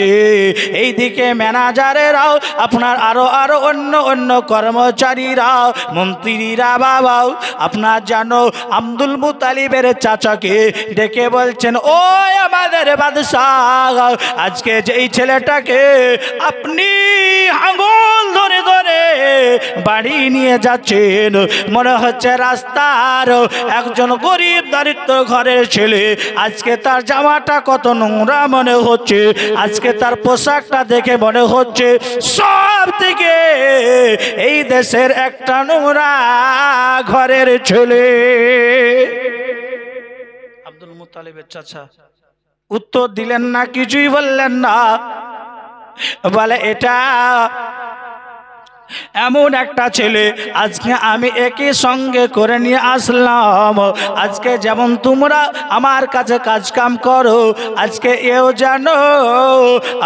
যাচ্ছে এইদিকে ম্যানেজারেরাও আপনার আরও আরো অন্য অন্য কর্মচারীরাও মন্ত্রীরা বাবাও আপনার জানো আব্দুল মুতালিবের চাচাকে ডেকে বলছেন ও আমাদের বাদশাহ আজকে যেই ছেলেটাকে আপনি আঙুল ধরে ধরে বাড়ি নিয়ে যাচ্ছেন মনে হচ্ছে রাস্তার একজন গরিব দারিদ্র ঘরের ছেলে আজকে তার জামাটা কত নোংরা মনে হচ্ছে আজকে থেকে তার পোশাকটা দেখে মনে হচ্ছে সব থেকে এই দেশের একটা নোংরা ঘরের ছেলে আব্দুল মুতালিবের চাচা উত্তর দিলেন না কিছুই বললেন না বলে এটা এমন একটা ছেলে আজকে আমি একই সঙ্গে করে নিয়ে আসলাম আজকে যেমন তোমরা আমার কাছে কাজকাম করো আজকে এও জানো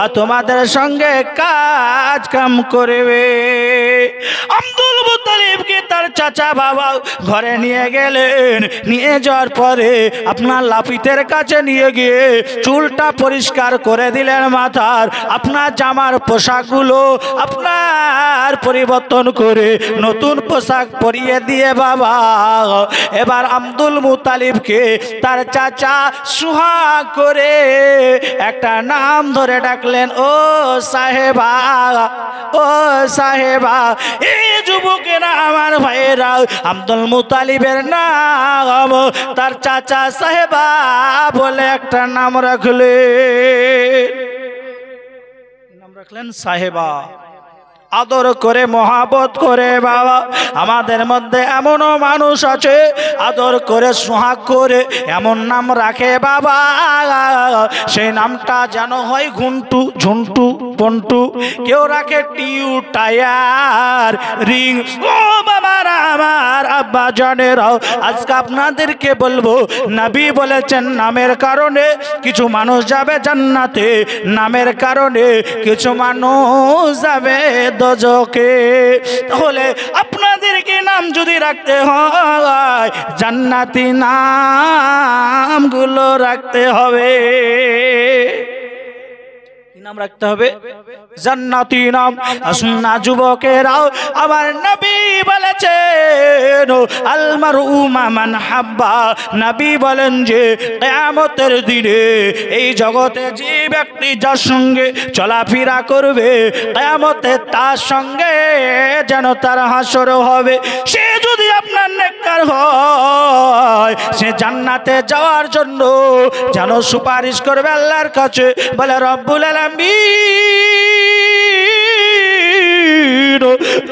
আর তোমাদের সঙ্গে কাজ কাম করবে আব্দুল মুতালিবকে তার চাচা বাবা ঘরে নিয়ে গেলেন নিয়ে যাওয়ার পরে আপনার লাপিতের কাছে নিয়ে গিয়ে চুলটা পরিষ্কার করে দিলেন মাথার আপনার জামার পোশাকগুলো আপনার পরিবর্তন করে নতুন পোশাক পরিয়ে দিয়ে বাবা এবার আব্দুল মুতালিবকে তার চাচা সুহা করে একটা নাম ধরে ডাকলেন ও সাহেবা ও সাহেবা এই যুবকেরা আমার ভাইয়েরা আব্দুল মুতালিবের নাম তার চাচা সাহেবা বলে একটা নাম রাখলে নাম রাখলেন সাহেবা আদর করে মহাবত করে বাবা আমাদের মধ্যে এমনও মানুষ আছে আদর করে সোহাগ করে এমন নাম রাখে বাবা সেই নামটা যেন হয় ঘুন্টু ঝুন্টু পন্টু কেউ রাখে টিউ টায়ার রিং ও বাবার আমার আব্বা জনেরাও আজকে আপনাদেরকে বলবো নাবি বলেছেন নামের কারণে কিছু মানুষ যাবে জান্নাতে নামের কারণে কিছু মানুষ যাবে দজকে তাহলে আপনাদেরকে নাম যদি রাখতে হয় জান্নাতি নামগুলো রাখতে হবে নাম রাখতে হবে জান্নাতি নাম আসুন যুবকেরাও আমার নবী বলেছেন আলমার উমামান হাব্বা নবী বলেন যে কেয়ামতের দিনে এই জগতে যে ব্যক্তি যার সঙ্গে চলাফেরা করবে কেয়ামতে তার সঙ্গে যেন তার হাসর হবে সে যদি আপনার নেককার হয় সে জান্নাতে যাওয়ার জন্য যেন সুপারিশ করবে আল্লাহর কাছে বলে রব্বুল আলম নবী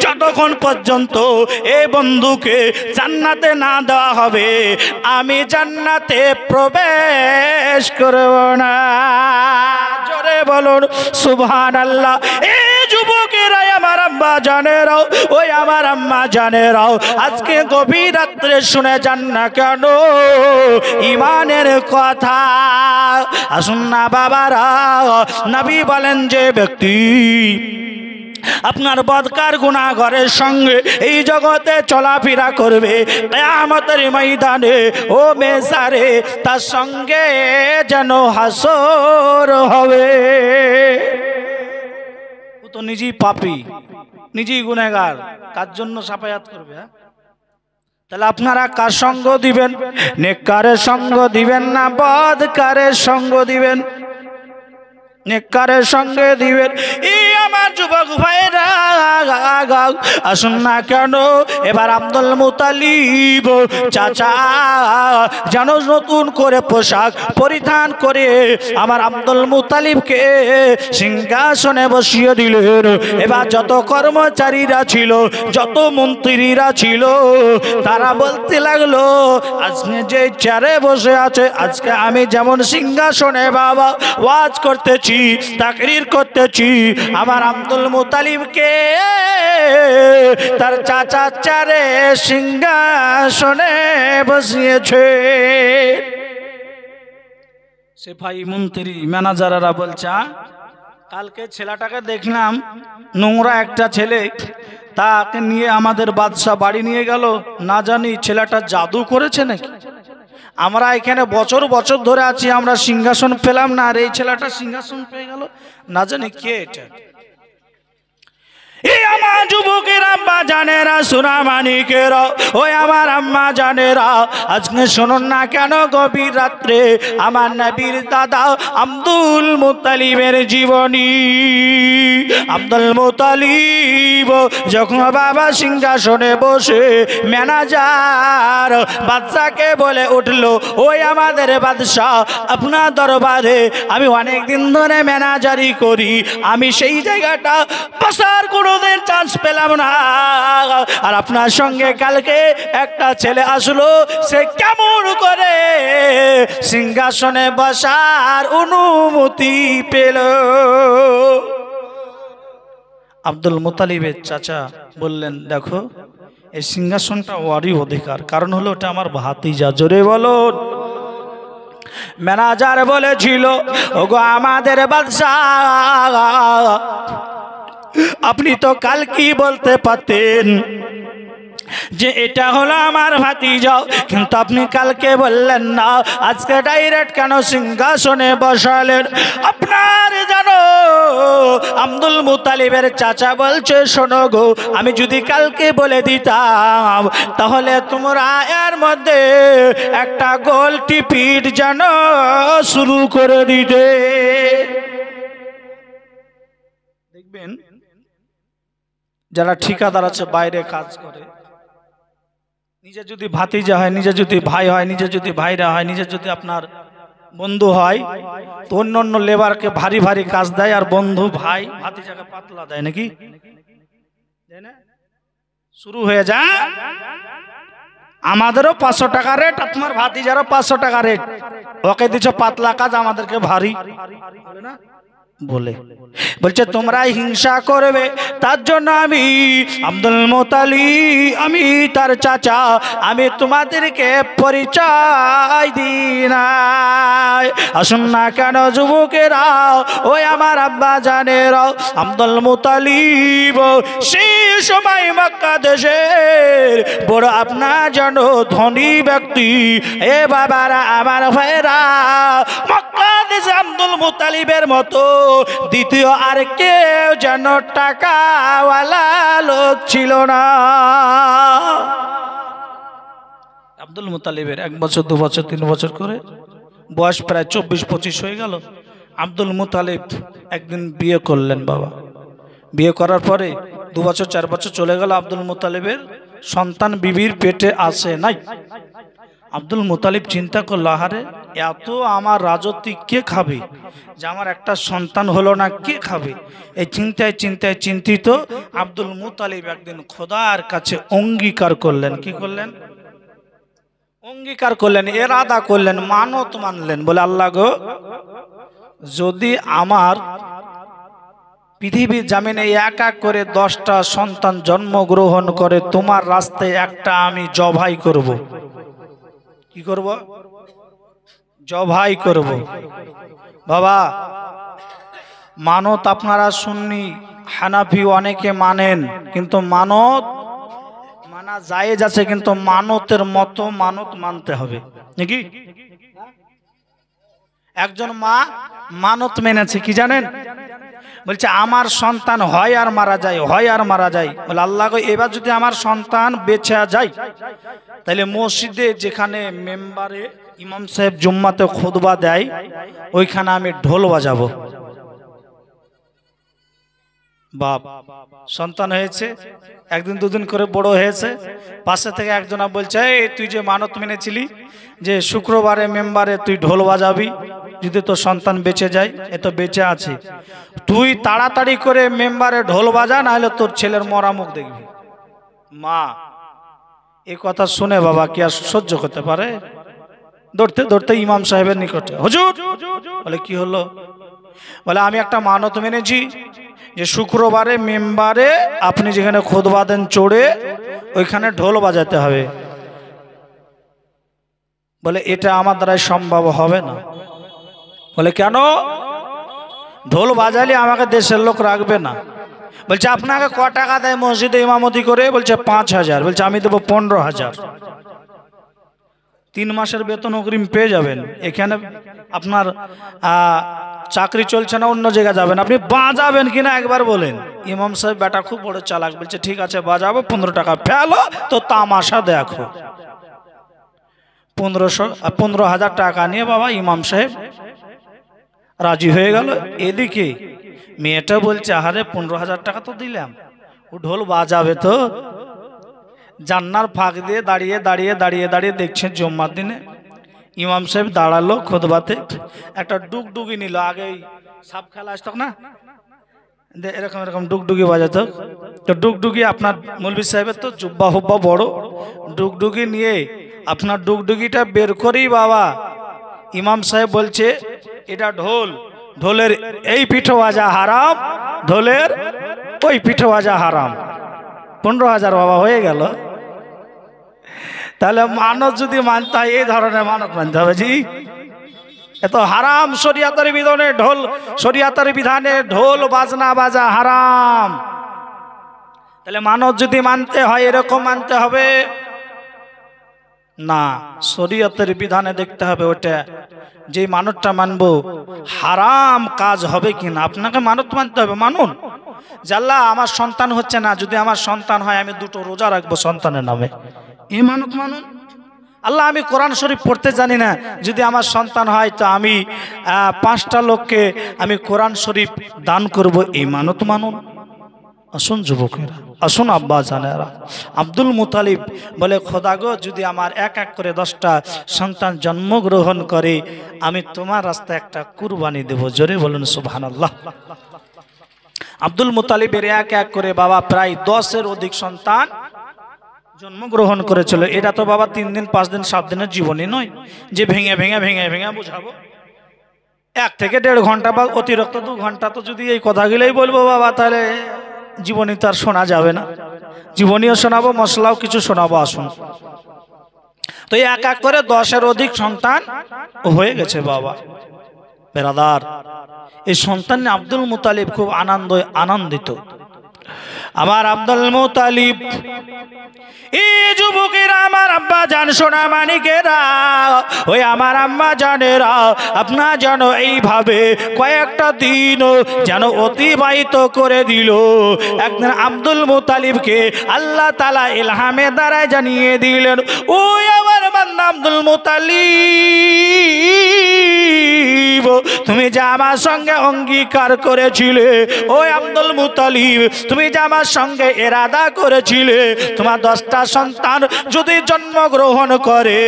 যতক্ষণ পর্যন্ত এ বন্ধুকে জান্নাতে না দেওয়া হবে আমি জান্নাতে প্রবেশ করব না জোরে বলুন সুভান আল্লাহ যুবকেরা আমার আম্মা রাও ওই আমার আম্মা জানে রাও আজকে গভীর রাত্রে শুনে যান না কেন ইমানের কথা আসুন না বাবারা নবী বলেন যে ব্যক্তি আপনার বদকার গুণাঘরের সঙ্গে এই জগতে চলাফেরা করবে আমাদের ময়দানে ও মেসারে তার সঙ্গে যেন হাসর হবে ও তো নিজেই পাপি নিজেই গুণাগার কার জন্য সাফায়াত করবে হ্যাঁ তাহলে আপনারা কার সঙ্গ দিবেন নেকারের সঙ্গ দিবেন না বদকারের কারের সঙ্গ দিবেন নেককারের সঙ্গে দিবেন ই আমার যুবক ভাইরা আসুন না কেন এবার আব্দুল মুতালিব চাচা যেন নতুন করে পোশাক পরিধান করে আমার আব্দুল মুতালিবকে সিংহাসনে বসিয়ে দিলেন এবার যত কর্মচারীরা ছিল যত মন্ত্রীরা ছিল তারা বলতে লাগলো আজকে যে চেয়ারে বসে আছে আজকে আমি যেমন সিংহাসনে বাবা ওয়াজ করতেছি করতেছি তাকরির করতেছি আমার আব্দুল মুতালিবকে তার চাচা চারে সিংহাসনে বসিয়েছে সেফাই মন্ত্রী ম্যানেজাররা বলছে কালকে ছেলেটাকে দেখলাম নোংরা একটা ছেলে তাকে নিয়ে আমাদের বাদশাহ বাড়ি নিয়ে গেল না জানি ছেলেটা জাদু করেছে নাকি আমরা এখানে বছর বছর ধরে আছি আমরা সিংহাসন পেলাম না আর এই ছেলেটা সিংহাসন পেয়ে গেল না জানি কে এটা আমার যুবকের আম্মা ওই আমার আম্মা আজকে না কেন গভীর রাত্রে আমার আব্দুল জীবনী যখন বাবা সিংহাসনে বসে ম্যানেজার বাদশাকে বলে উঠলো ওই আমাদের বাদশাহ আপনার দরবারে আমি অনেক দিন ধরে ম্যানেজারি করি আমি সেই জায়গাটা পাশার কোনো কোনোদিন চান্স পেলাম না আর আপনার সঙ্গে কালকে একটা ছেলে আসলো সে কেমন করে সিংহাসনে বসার অনুমতি পেল আব্দুল মোতালিবের চাচা বললেন দেখো এই সিংহাসনটা ওয়ারি অধিকার কারণ হলো ওটা আমার ভাতিজা জোরে বলো ম্যানেজার বলেছিল ওগো আমাদের বাদশাহ আপনি তো কাল কি বলতে পারতেন যে এটা হলো আমার ভাতিজা কিন্তু আপনি কালকে বললেন না আজকে ডাইরেক্ট কেন সিংহাসনে বসালেন আপনার জানো আব্দুল মুতালিবের চাচা বলছে শোনো গো আমি যদি কালকে বলে দিতাম তাহলে তোমরা এর মধ্যে একটা গোল টিপিট যেন শুরু করে দিতে দেখবেন যারা ঠিকাদার আছে বাইরে কাজ করে নিজে যদি ভাতিজা হয় নিজে যদি ভাই হয় নিজে যদি ভাইরা হয় নিজে যদি আপনার বন্ধু হয় তো অন্য অন্য লেবারকে ভারী ভারী কাজ দেয় আর বন্ধু ভাই ভাতিজাকে পাতলা দেয় নাকি শুরু হয়ে যায় আমাদেরও পাঁচশো টাকা রেট আর তোমার ভাতিজারও পাঁচশো টাকা রেট ওকে দিচ্ছ পাতলা কাজ আমাদেরকে ভারী না বলে বলছে তোমরা হিংসা করবে তার জন্য আমি আব্দুল মোতালি আমি তার চাচা আমি তোমাদেরকে পরিচয় দিই না আসুন না কেন যুবকেরা ওই আমার আব্বা জানের আব্দুল মোতালিব সেই সময় মক্কা দেশের বড় আপনার জন্য ধনী ব্যক্তি এ বাবারা আমার ভাইরা মক্কা দেশে আব্দুল মোতালিবের মতো দ্বিতীয় আর কেউ যেন টাকাওয়ালা লোক ছিল না আব্দুল মুতালিবের এক বছর দু বছর তিন বছর করে বয়স প্রায় চব্বিশ পঁচিশ হয়ে গেল আব্দুল মুতালিব একদিন বিয়ে করলেন বাবা বিয়ে করার পরে দু বছর চার বছর চলে গেল আব্দুল মুতালিবের সন্তান বিবির পেটে আসে নাই আব্দুল মুতালিব চিন্তা করলো আহারে এত আমার রাজত্ব কে খাবে যে আমার একটা সন্তান হলো না কে খাবে এই চিন্তায় চিন্তায় চিন্তিত আব্দুল মুতালিব একদিন খোদার কাছে অঙ্গীকার করলেন কি করলেন অঙ্গীকার করলেন এরাদা করলেন মানত মানলেন বলে আল্লাহ গো যদি আমার পৃথিবীর জামিনে এক এক করে দশটা সন্তান জন্মগ্রহণ করে তোমার রাস্তায় একটা আমি জবাই করব কি করব জবাই করব বাবা মানত আপনারা শুননি হানাফি অনেকে মানেন কিন্তু মানত মানা যায় আছে কিন্তু মানতের মতো মানত মানতে হবে নাকি একজন মা মানত মেনেছে কি জানেন বলছে আমার সন্তান হয় আর মারা যায় হয় আর মারা যায় বলে আল্লাহ এবার যদি আমার সন্তান বেছে যায় তাহলে মসজিদে যেখানে মেম্বারে ইমাম সাহেব জুম্মাতে খুদবা দেয় ওইখানে আমি ঢোল বাজাবো বাপ সন্তান হয়েছে একদিন দুদিন করে বড় হয়েছে পাশে থেকে একজনা বলছে এই তুই যে মানত মেনেছিলি যে শুক্রবারে মেম্বারে তুই ঢোল বাজাবি যদি তোর সন্তান বেঁচে যায় এ তো বেঁচে আছে তুই তাড়াতাড়ি করে মেম্বারে ঢোল বাজা নাহলে তোর ছেলের মরামুখ দেখবি মা এ কথা শুনে বাবা কি আর সহ্য করতে পারে ধরতে ধরতে ইমাম সাহেবের নিকটে হজুর বলে কি হলো বলে আমি একটা মানত মেনেছি যে শুক্রবারে মেম্বারে আপনি যেখানে খোদবা বাঁধেন চড়ে ওইখানে ঢোল বাজাতে হবে বলে এটা আমার দ্বারাই সম্ভব হবে না বলে কেন ঢোল বাজালে আমাকে দেশের লোক রাখবে না বলছে আপনাকে ক টাকা দেয় মসজিদে ইমামতি করে বলছে পাঁচ হাজার বলছে আমি দেবো পনেরো হাজার তিন মাসের বেতন অগ্রিম পেয়ে যাবেন এখানে আপনার চাকরি চলছে না অন্য জায়গায় যাবেন আপনি বাজাবেন কিনা একবার বলেন ইমাম সাহেব বেটা খুব বড় চালাক বলছে ঠিক আছে বাজাবো পনেরো টাকা ফেলো তো তামাশা দেখো পনেরোশো পনেরো হাজার টাকা নিয়ে বাবা ইমাম সাহেব রাজি হয়ে গেল এদিকে মেয়েটা বলছে আহারে পনেরো হাজার টাকা তো দিলাম ও ঢোল বাজাবে তো জান্নার ফাঁক দিয়ে দাঁড়িয়ে দাঁড়িয়ে দাঁড়িয়ে দাঁড়িয়ে দেখছেন জম্মার দিনে ইমাম সাহেব দাঁড়ালো খোদবাতে একটা ডুগডুগি নিল আগে সাপ খেলা আসত না এরকম এরকম ডুগডুগি বাজাত তো ডুগডুগি আপনার মুলবি সাহেবের তো জুব্বা হুব্বা বড় ডুগডুগি নিয়ে আপনার ডুগডুগিটা বের করেই বাবা ইমাম সাহেব বলছে এটা ঢোল ঢোলের এই পিঠো বাজা হারাম ঢোলের ওই পিঠো বাজা হারাম পনেরো হাজার বাবা হয়ে গেল তাহলে মানত যদি মানতে হয় এই ধরনের মানত মানতে হবে জি এত হারাম শরিয়াতের বিধানে ঢোল শরিয়াতের বিধানে ঢোল বাজনা বাজা হারাম তাহলে মানত যদি মানতে হয় এরকম মানতে হবে না শরীয়তের বিধানে দেখতে হবে ওটা যে মানতটা মানবো হারাম কাজ হবে কি না আপনাকে মানত মানতে হবে মানুন জাল্লা আমার সন্তান হচ্ছে না যদি আমার সন্তান হয় আমি দুটো রোজা রাখবো সন্তানের নামে ইমানত মানুন আল্লাহ আমি কোরআন শরীফ পড়তে জানি না যদি আমার সন্তান হয় তো আমি পাঁচটা লোককে আমি কোরআন শরীফ দান করব ইমানত মানুন আসুন যুবকেরা আসুন আব্বা জানেরা আব্দুল মুতালিব বলে খোদাগো যদি আমার এক এক করে দশটা সন্তান জন্মগ্রহণ করে আমি তোমার রাস্তায় একটা কুরবানি দেব জোরে বলুন সুবহান আল্লাহ আব্দুল মুতালিবের এক এক করে বাবা প্রায় দশের অধিক সন্তান জন্মগ্রহণ করেছিল এটা তো বাবা তিন দিন পাঁচ দিন সাত দিনের জীবনই নয় যে ভেঙে ভেঙে ভেঙে ভেঙে বোঝাবো এক থেকে দেড় ঘন্টা বা অতিরিক্ত দু ঘন্টা তো যদি এই কথাগুলোই বলবো বাবা তাহলে জীবনী তো আর শোনা যাবে না জীবনীও শোনাবো মশলাও কিছু শোনাবো আসুন তো এক এক করে দশের অধিক সন্তান হয়ে গেছে বাবা বেরাদার এই সন্তান আব্দুল মুতালিব খুব আনন্দ আনন্দিত আমার আব্দুল মুতালিব এই যুবকেরা আমার আব্বা জান সোনা মানিকেরা ওই আমার আম্মা জানেরা আপনার যেন এইভাবে কয়েকটা দিন যেন অতিবাহিত করে দিল একদিন আব্দুল মুতালিবকে আল্লাহ তালা ইলহামে দ্বারায় জানিয়ে দিলেন ওই আমার বান্না আব্দুল মুতালিব তুমি যে আমার সঙ্গে অঙ্গীকার করেছিলে ওই আব্দুল মুতালিব তুমি যে আমার তোমার সঙ্গে এরাদা করেছিলে তোমার দশটা সন্তান যদি জন্মগ্রহণ করে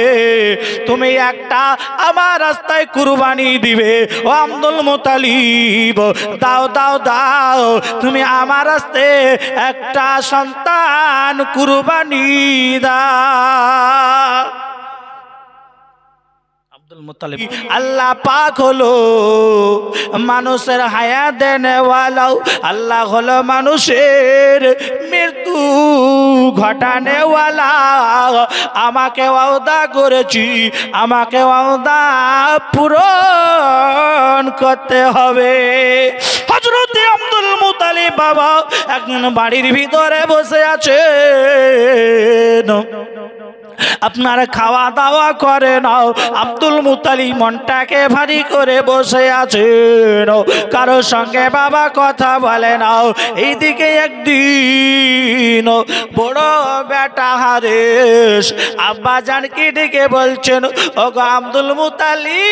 তুমি একটা আমার রাস্তায় কুরবানি দিবে ও আব্দুল মোতালিব দাও দাও দাও তুমি আমার রাস্তে একটা সন্তান কুরবানি দাও আল্লাহ পাক হলো মানুষের হায়া দেনেওয়ালাও আল্লাহ হলো মানুষের মৃত্যু ঘটানেওয়ালা আমাকে ওদা করেছি আমাকে ওদা পূরণ করতে হবে হজরতে আব্দুল মুতালিব বাবা একজন বাড়ির ভিতরে বসে আছে আপনার খাওয়া দাওয়া করে নাও আব্দুল মুতালি মনটাকে ভারী করে বসে আছেন কারো সঙ্গে বাবা কথা বলে নাও এইদিকে একদিন বড় বেটা হারেশ আব্বা জানকি ডেকে বলছেন ওগো আব্দুল মুতালি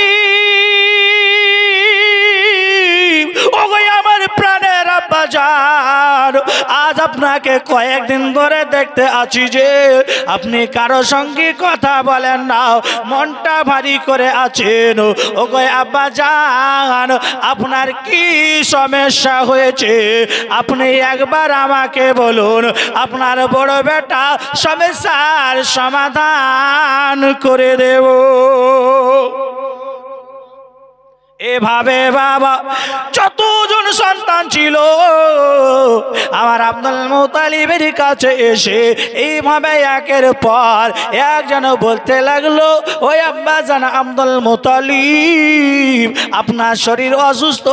ওগো আমার প্রাণের আব্বা যান আজ আপনাকে কয়েকদিন ধরে দেখতে আছি যে আপনি কারো সঙ্গে কথা বলেন না মনটা ভারী করে আছেন ওগো আব্বা যান আপনার কি সমস্যা হয়েছে আপনি একবার আমাকে বলুন আপনার বড় বেটা সমস্যার সমাধান করে দেব এভাবে বাবা যতজন সন্তান ছিল আমার আব্দুল মুতালিবের কাছে এসে এইভাবে একের পর এক যেন বলতে লাগলো ওই আব্বা জান আব্দুল মুতালিব আপনার শরীর অসুস্থ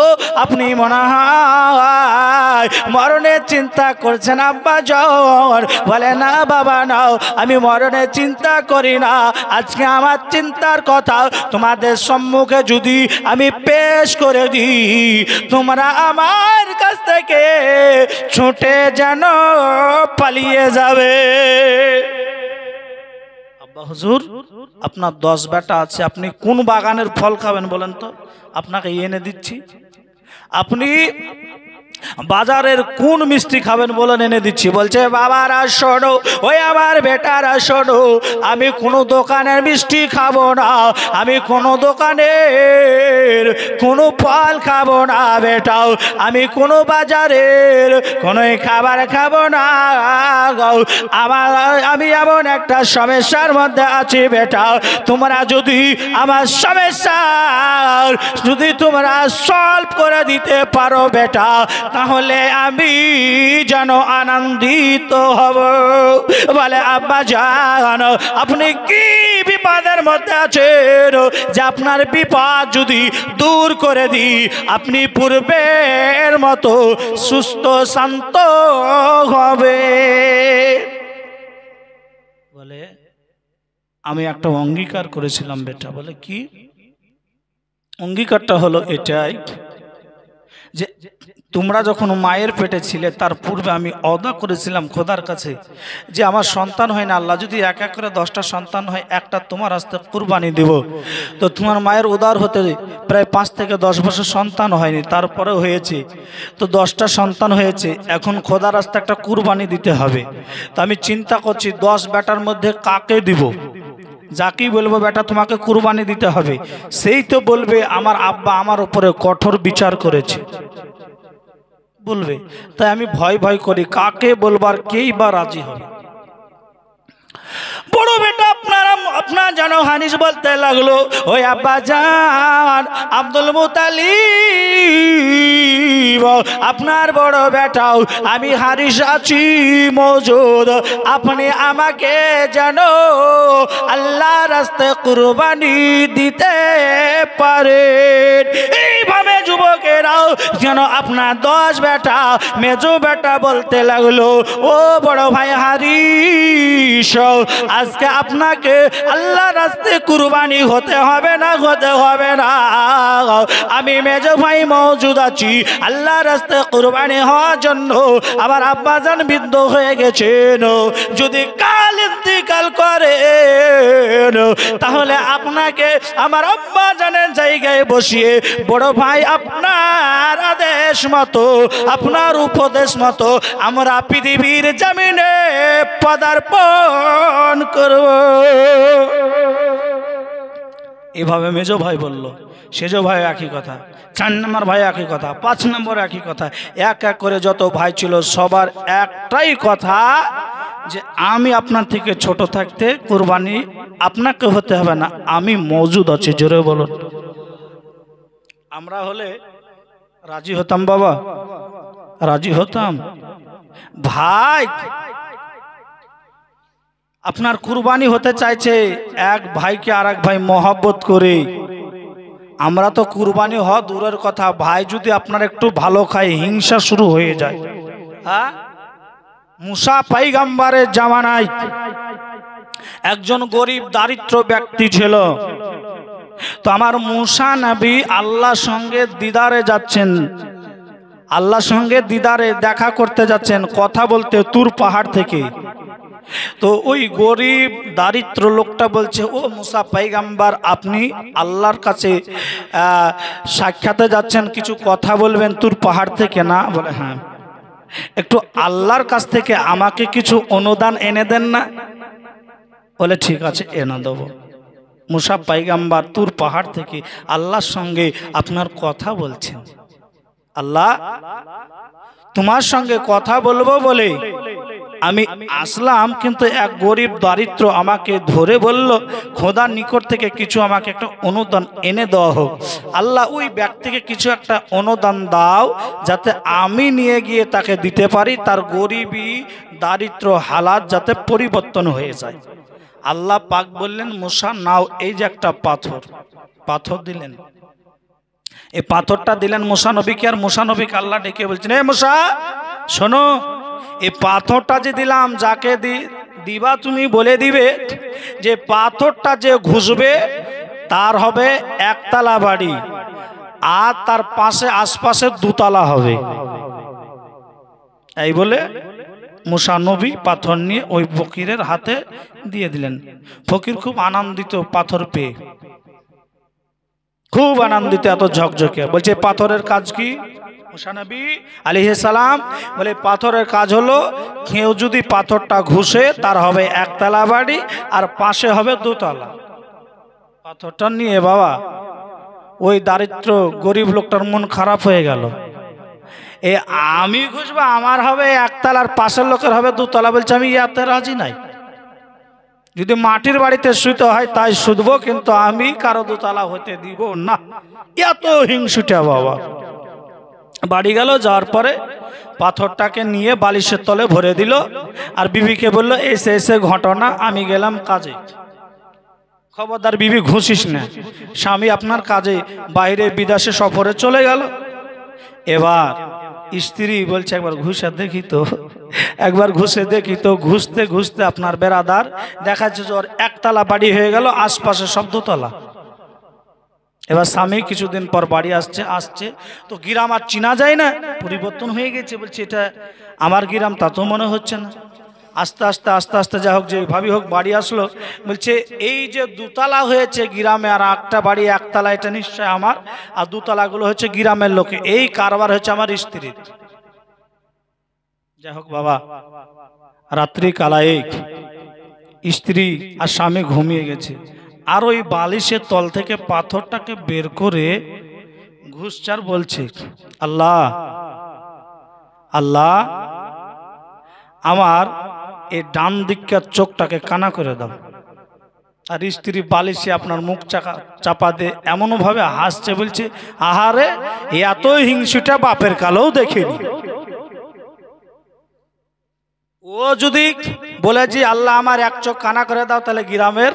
আপনি মনে হয় মরণের চিন্তা করছেন আব্বা জ্বর বলে না বাবা নাও আমি মরণের চিন্তা করি না আজকে আমার চিন্তার কথা তোমাদের সম্মুখে যদি আমি পেশ করে দিই তোমরা আমার কাছ থেকে ছুটে যেন পালিয়ে যাবে হজুর আপনার দশ বেটা আছে আপনি কোন বাগানের ফল খাবেন বলেন তো আপনাকে এনে দিচ্ছি আপনি বাজারের কোন মিষ্টি খাবেন বলে এনে দিচ্ছি বলছে বাবার শোনো ওই আমার বেটার শোনো আমি কোনো দোকানের মিষ্টি খাবো না আমি কোনো দোকানের কোনো ফল খাবো না বেটাও আমি কোনো বাজারের কোনো খাবার খাবো না আমার আমি এমন একটা সমস্যার মধ্যে আছি বেটাও তোমরা যদি আমার সমস্যা যদি তোমরা সলভ করে দিতে পারো বেটা তাহলে আমি যেন আনন্দিত হব বলে আব্বা জানো আপনি কি বিপদের মধ্যে আছেন যে আপনার বিপদ যদি দূর করে দিই আপনি পূর্বের মতো সুস্থ শান্ত হবে বলে আমি একটা অঙ্গীকার করেছিলাম বেটা বলে কি অঙ্গীকারটা হলো এটাই যে তোমরা যখন মায়ের পেটে ছিলে তার পূর্বে আমি অদা করেছিলাম খোদার কাছে যে আমার সন্তান হয় না আল্লাহ যদি এক এক করে দশটা সন্তান হয় একটা তোমার আসতে কুরবানি দেব তো তোমার মায়ের উদার হতে প্রায় পাঁচ থেকে দশ বছর সন্তান হয়নি তারপরে হয়েছে তো দশটা সন্তান হয়েছে এখন খোদার আসতে একটা কুরবানি দিতে হবে তো আমি চিন্তা করছি দশ বেটার মধ্যে কাকে দিব যাকেই বলবো বেটা তোমাকে কুরবানি দিতে হবে সেই তো বলবে আমার আব্বা আমার উপরে কঠোর বিচার করেছে বলবে তাই আমি ভয় ভয় করি কাকে বলবার কেই বা রাজি হবে বড় বেটা আপনার আপনার যেন হানিস বলতে লাগলো ওই আব্বা যান আব্দুল মুতালি আপনার বড় বেটাও আমি হারিস আছি মজুদ আপনি আমাকে যেন আল্লাহ রাস্তে কুরবানি দিতে পারেন এইভাবে যুবকেরাও যেন আপনার দশ বেটা মেজো বেটা বলতে লাগলো ও বড় ভাই হারিস আজকে আপনাকে আল্লাহ রাস্তে কুরবানি হতে হবে না হতে হবে না আমি মেজ ভাই মজুদ আছি আল্লাহ রাস্তে কুরবানি হওয়ার জন্য আমার যান বৃদ্ধ হয়ে গেছেন যদি কাল ইন্তিকাল করে তাহলে আপনাকে আমার আব্বাজানের জায়গায় বসিয়ে বড় ভাই আপনার আদেশ মতো আপনার উপদেশ মতো আমরা পৃথিবীর জামিনে পদার্পণ করব এভাবে মেজো ভাই বলল সেজো ভাই একই কথা চার নম্বর ভাই একই কথা পাঁচ নম্বর একই কথা এক এক করে যত ভাই ছিল সবার একটাই কথা যে আমি আপনার থেকে ছোট থাকতে কোরবানি আপনাকে হতে হবে না আমি মজুদ আছি জোরে বলুন আমরা হলে রাজি হতাম বাবা রাজি হতাম ভাই আপনার কুরবানি হতে চাইছে এক ভাইকে আর এক ভাই মহব্বত করে আমরা তো কুরবানি হওয়া দূরের কথা ভাই যদি আপনার একটু ভালো খায় হিংসা শুরু হয়ে যায় হ্যাঁ মুসা পাইগাম্বারের জামানায় একজন গরিব দারিদ্র ব্যক্তি ছিল তো আমার মুসা নবী আল্লাহ সঙ্গে দিদারে যাচ্ছেন আল্লাহ সঙ্গে দিদারে দেখা করতে যাচ্ছেন কথা বলতে তুর পাহাড় থেকে তো ওই গরিব দারিদ্র লোকটা বলছে ও মুসা পাইগাম্বার আপনি আল্লাহর কাছে সাক্ষাতে যাচ্ছেন কিছু কথা বলবেন তোর পাহাড় থেকে না বলে হ্যাঁ একটু আল্লাহর কাছ থেকে আমাকে কিছু অনুদান এনে দেন না বলে ঠিক আছে এনে দেবো মুসা পাইগাম্বার তুর পাহাড় থেকে আল্লাহর সঙ্গে আপনার কথা বলছেন আল্লাহ তোমার সঙ্গে কথা বলবো বলে আমি আসলাম কিন্তু এক গরিব দারিদ্র আমাকে ধরে বলল খোদার নিকট থেকে কিছু আমাকে একটা অনুদান এনে দেওয়া হোক আল্লাহ ওই ব্যক্তিকে কিছু একটা অনুদান দাও যাতে আমি নিয়ে গিয়ে তাকে দিতে পারি তার গরিবী দারিদ্র হালাত যাতে পরিবর্তন হয়ে যায় আল্লাহ পাক বললেন মুসা নাও এই যে একটা পাথর পাথর দিলেন এই পাথরটা দিলেন মুসা নবীকে আর মুসা নবীকে আল্লাহ ডেকে বলছেন এ মুসা শোনো এই পাথরটা যে দিলাম যাকে দিবা তুমি বলে দিবে যে পাথরটা যে ঘুষবে তার হবে একতলা বাড়ি আর তার পাশে আশপাশে দুতলা হবে এই বলে মুসানবী পাথর নিয়ে ওই ফকিরের হাতে দিয়ে দিলেন ফকির খুব আনন্দিত পাথর পেয়ে খুব আনন্দিত এত ঝকঝকে বলছে পাথরের কাজ কি মুসানবী সালাম বলে পাথরের কাজ হলো কেউ যদি পাথরটা ঘুষে তার হবে একতলা বাড়ি আর পাশে হবে দুতলা পাথরটা নিয়ে বাবা ওই দারিদ্র গরিব লোকটার মন খারাপ হয়ে গেল এ আমি ঘুষবো আমার হবে একতলার পাশের লোকের হবে দুতলা বলছে আমি ইয়াতে রাজি নাই যদি মাটির বাড়িতে শুতে হয় তাই শুধবো কিন্তু আমি কারো দুতলা হতে দিব না এত হিংসুটা বাবা বাড়ি গেল যাওয়ার পরে পাথরটাকে নিয়ে বালিশের তলে ভরে দিল আর বিবিকে বলল এসে এসে ঘটনা আমি গেলাম কাজে খবরদার বিবি ঘুষিস না স্বামী আপনার কাজে বাইরে বিদেশে সফরে চলে গেল এবার স্ত্রী বলছে একবার ঘুষে দেখি তো একবার ঘুষে দেখি তো ঘুষতে ঘুষতে আপনার বেড়াদার দেখা যাচ্ছে ওর একতলা বাড়ি হয়ে গেল আশপাশে শব্দতলা এবার স্বামী কিছুদিন পর বাড়ি আসছে আসছে তো গ্রাম আর চিনা যায় না পরিবর্তন হয়ে গেছে বলছে এটা আমার গ্রাম তা তো মনে হচ্ছে না আস্তে আস্তে আস্তে আস্তে যা হোক যেভাবেই হোক বাড়ি আসলো বলছে এই যে দুতলা হয়েছে গ্রামে আর একটা বাড়ি একতলা এটা নিশ্চয় আমার আর দুতলাগুলো হচ্ছে গ্রামের লোকে এই কারবার হচ্ছে আমার স্ত্রীর যাই হোক বাবা রাত্রি কালায়েক স্ত্রী আর স্বামী ঘুমিয়ে গেছে আর ওই বালিশের তল থেকে পাথরটাকে বের করে ঘুষচার বলছে আল্লাহ আল্লাহ আমার এই ডান দিককার চোখটাকে কানা করে দাও আর স্ত্রী বালিশে আপনার মুখ চাকা চাপা দিয়ে এমনভাবে হাসছে বলছে আহারে এত হিংসুটা বাপের কালেও দেখেনি ও যদি বলে যে আল্লাহ আমার এক চোখ কানা করে দাও তাহলে গ্রামের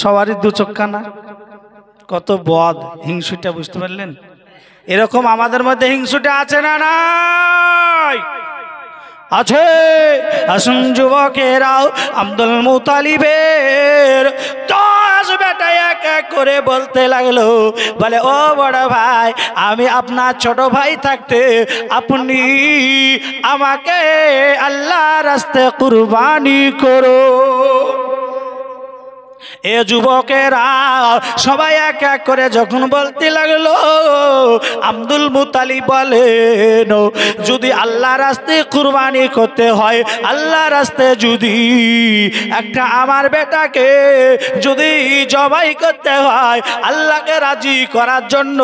সবারই দু চোখ কানা কত বদ হিংসুটা বুঝতে পারলেন এরকম আমাদের মধ্যে হিংসুটা আছে না না আছে আসুন যুবকেরাও আব্দুল মুতালিবের দশ বেটা এক এক করে বলতে লাগলো বলে ও বড় ভাই আমি আপনার ছোট ভাই থাকতে আপনি আমাকে আল্লাহ রাস্তে কুরবানি করো এ যুবকেরা সবাই এক এক করে যখন বলতে লাগলো আব্দুল মুতালি বলেন যদি আল্লাহ রাস্তে কুরবানি করতে হয় আল্লাহ রাস্তে যদি একটা আমার বেটাকে যদি জবাই করতে হয় আল্লাহকে রাজি করার জন্য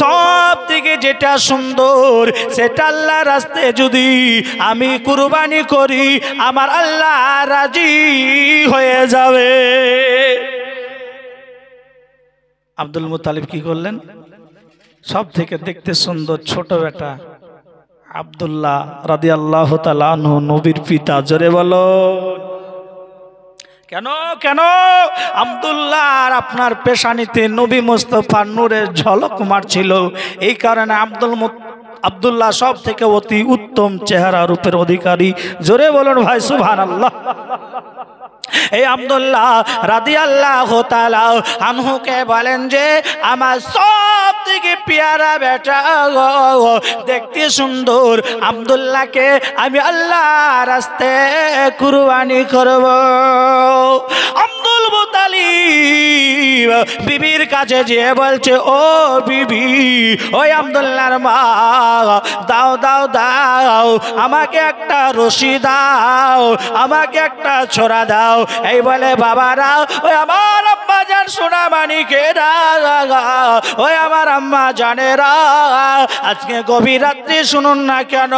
সব থেকে যেটা সুন্দর সেটা আল্লাহ রাস্তে যদি আমি কুরবানি করি আমার আল্লাহ রাজি হয়ে যাবে আব্দুল মুতালিব কি করলেন সব থেকে দেখতে সুন্দর ছোট বেটা আবদুল্লাহ রাদি আল্লাহ নবীর পিতা জোরে বলো কেন কেন আবদুল্লাহ আর আপনার পেশানিতে নবী মোস্তফা নূরের ঝলক মারছিল এই কারণে আব্দুল আবদুল্লাহ সব থেকে অতি উত্তম চেহারা রূপের অধিকারী জোরে বলুন ভাই সুভান আল্লাহ এই আবদুল্লাহ রাদি আল্লাহ আনহুকে বলেন যে আমার সব থেকে পিয়ারা বেটা গো দেখতে সুন্দর আবদুল্লাহকে আমি আল্লাহ রাস্তে কুরবানি করব আব্দুল মুতালিব বিবির কাছে যে বলছে ও বিবি ওই আবদুল্লার মা দাও দাও দাও আমাকে একটা রশি দাও আমাকে একটা ছোড়া দাও এই বলে বাবারা ওই আমার আম্মা যান সোনা মানিকেরা ওই আমার আম্মা জানেরা আজকে গভীর রাত্রি শুনুন না কেন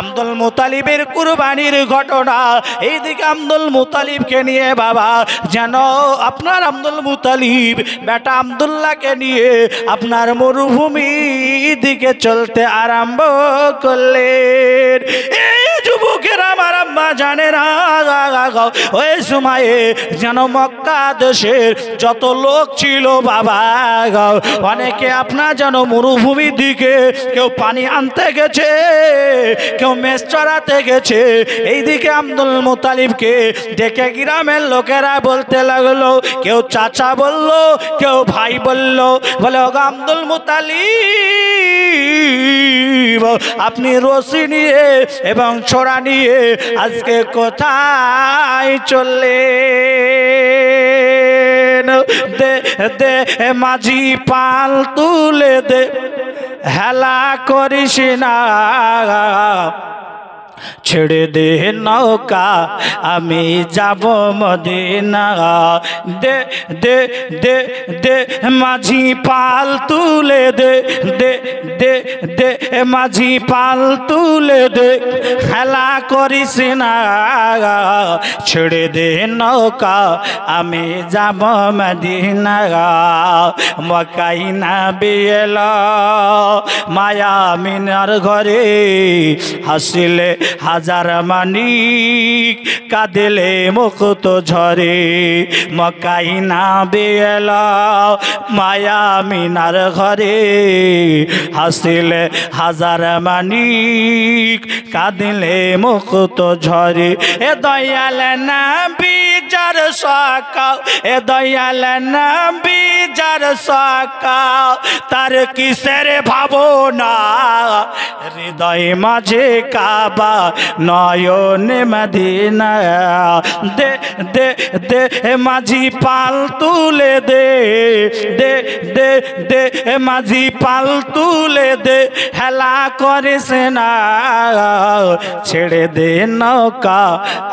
আব্দুল মুতালিবের কুরবানির ঘটনা এইদিকে আব্দুল মুতালিবকে নিয়ে বাবা যেন আপনার আব্দুল মুতালিব বেটা আবদুল্লাহকে নিয়ে আপনার মরুভূমি দিকে চলতে আরম্ভ করলেন এই যুবকেরা আমার আম্মা জানে জানেরা ওই সময়ে যেন মক্কা দেশের যত লোক ছিল বাবা অনেকে আপনার যেন মরুভূমির দিকে কেউ পানি আনতে গেছে কেউ মেষ চড়াতে গেছে এইদিকে আব্দুল মুতালিবকে ডেকে গ্রামের লোকেরা বলতে লাগলো কেউ চাচা বলল কেউ ভাই বলল বলে ও আব্দুল মুতালিব আপনি রশি নিয়ে এবং ছোড়া নিয়ে আজকে কোথায় চললে দে দে মাঝি পাল তুলে দে হেলা করিস না ছেড়ে দে নৌকা আমি যাব মদিনা দে দে দে দে মাঝি পাল তুলে দে দে দে দে মাঝি পাল তুলে দে খেলা করিস না ছেড়ে দে নৌকা আমি যাব মদিনা মকাই না বিয়েল মায়া মিনার ঘরে হাসিলে হাজার মানিক কাদেলে মুক্ত ঝরে মকাই না বেল মায়া মিনার ঘরে হাসিল হাজার মানিক কাদিলে তো ঝরে এ দয়াল না বিচার সকাল এ দয়াল না বিচার সকাল তার কিসের ভাবনা হৃদয় মাঝে কাবা নয়ন মাদিনা দে দে দে মাঝি পাল তুলে দে দে দে দে মাঝি পাল তুলে দে হেলা করিস না ছেড়ে দে নৌকা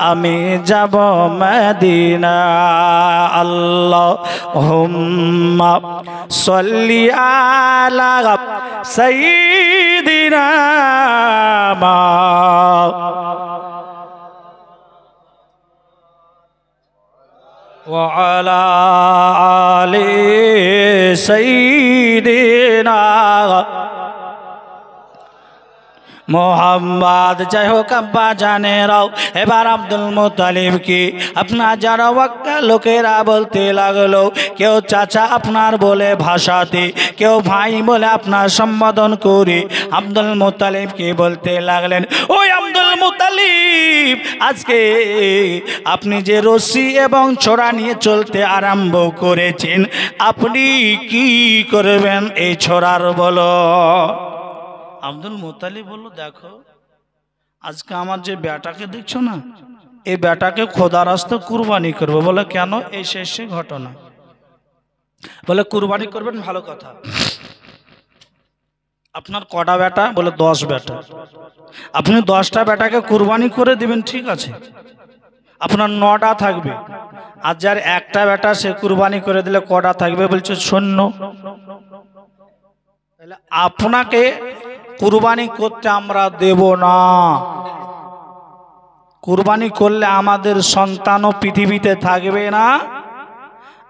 আমি যাব মদিনা আল্লাহ হোম্মা সল্লি আলা সাই دينا ما وعلى آل سيدنا মোহাম্মদ যাই হোক আব্বা রাও এবার আব্দুল মোতালিবকে আপনার যারা ওয়াক্কা লোকেরা বলতে লাগলো কেউ চাচা আপনার বলে ভাষাতে কেউ ভাই বলে আপনার সম্বোধন করে আব্দুল মোতালিবকে বলতে লাগলেন ওই আব্দুল মোতালিব আজকে আপনি যে রশি এবং ছোড়া নিয়ে চলতে আরম্ভ করেছেন আপনি কি করবেন এই ছোড়ার বলো আব্দুল মোতালি বলল দেখো আজকে আমার যে বেটাকে দেখছো না এই বেটাকে খোদা রাস্তা কুরবানি করবো বলে কেন এই শেষে ঘটনা বলে কুরবানি করবেন ভালো কথা আপনার কটা বেটা বলে দশ বেটা আপনি দশটা বেটাকে কুরবানি করে দিবেন ঠিক আছে আপনার নটা থাকবে আর যার একটা বেটা সে কুরবানি করে দিলে কটা থাকবে বলছে শূন্য আপনাকে কুরবানি করতে আমরা দেব না কুরবানি করলে আমাদের সন্তানও পৃথিবীতে থাকবে না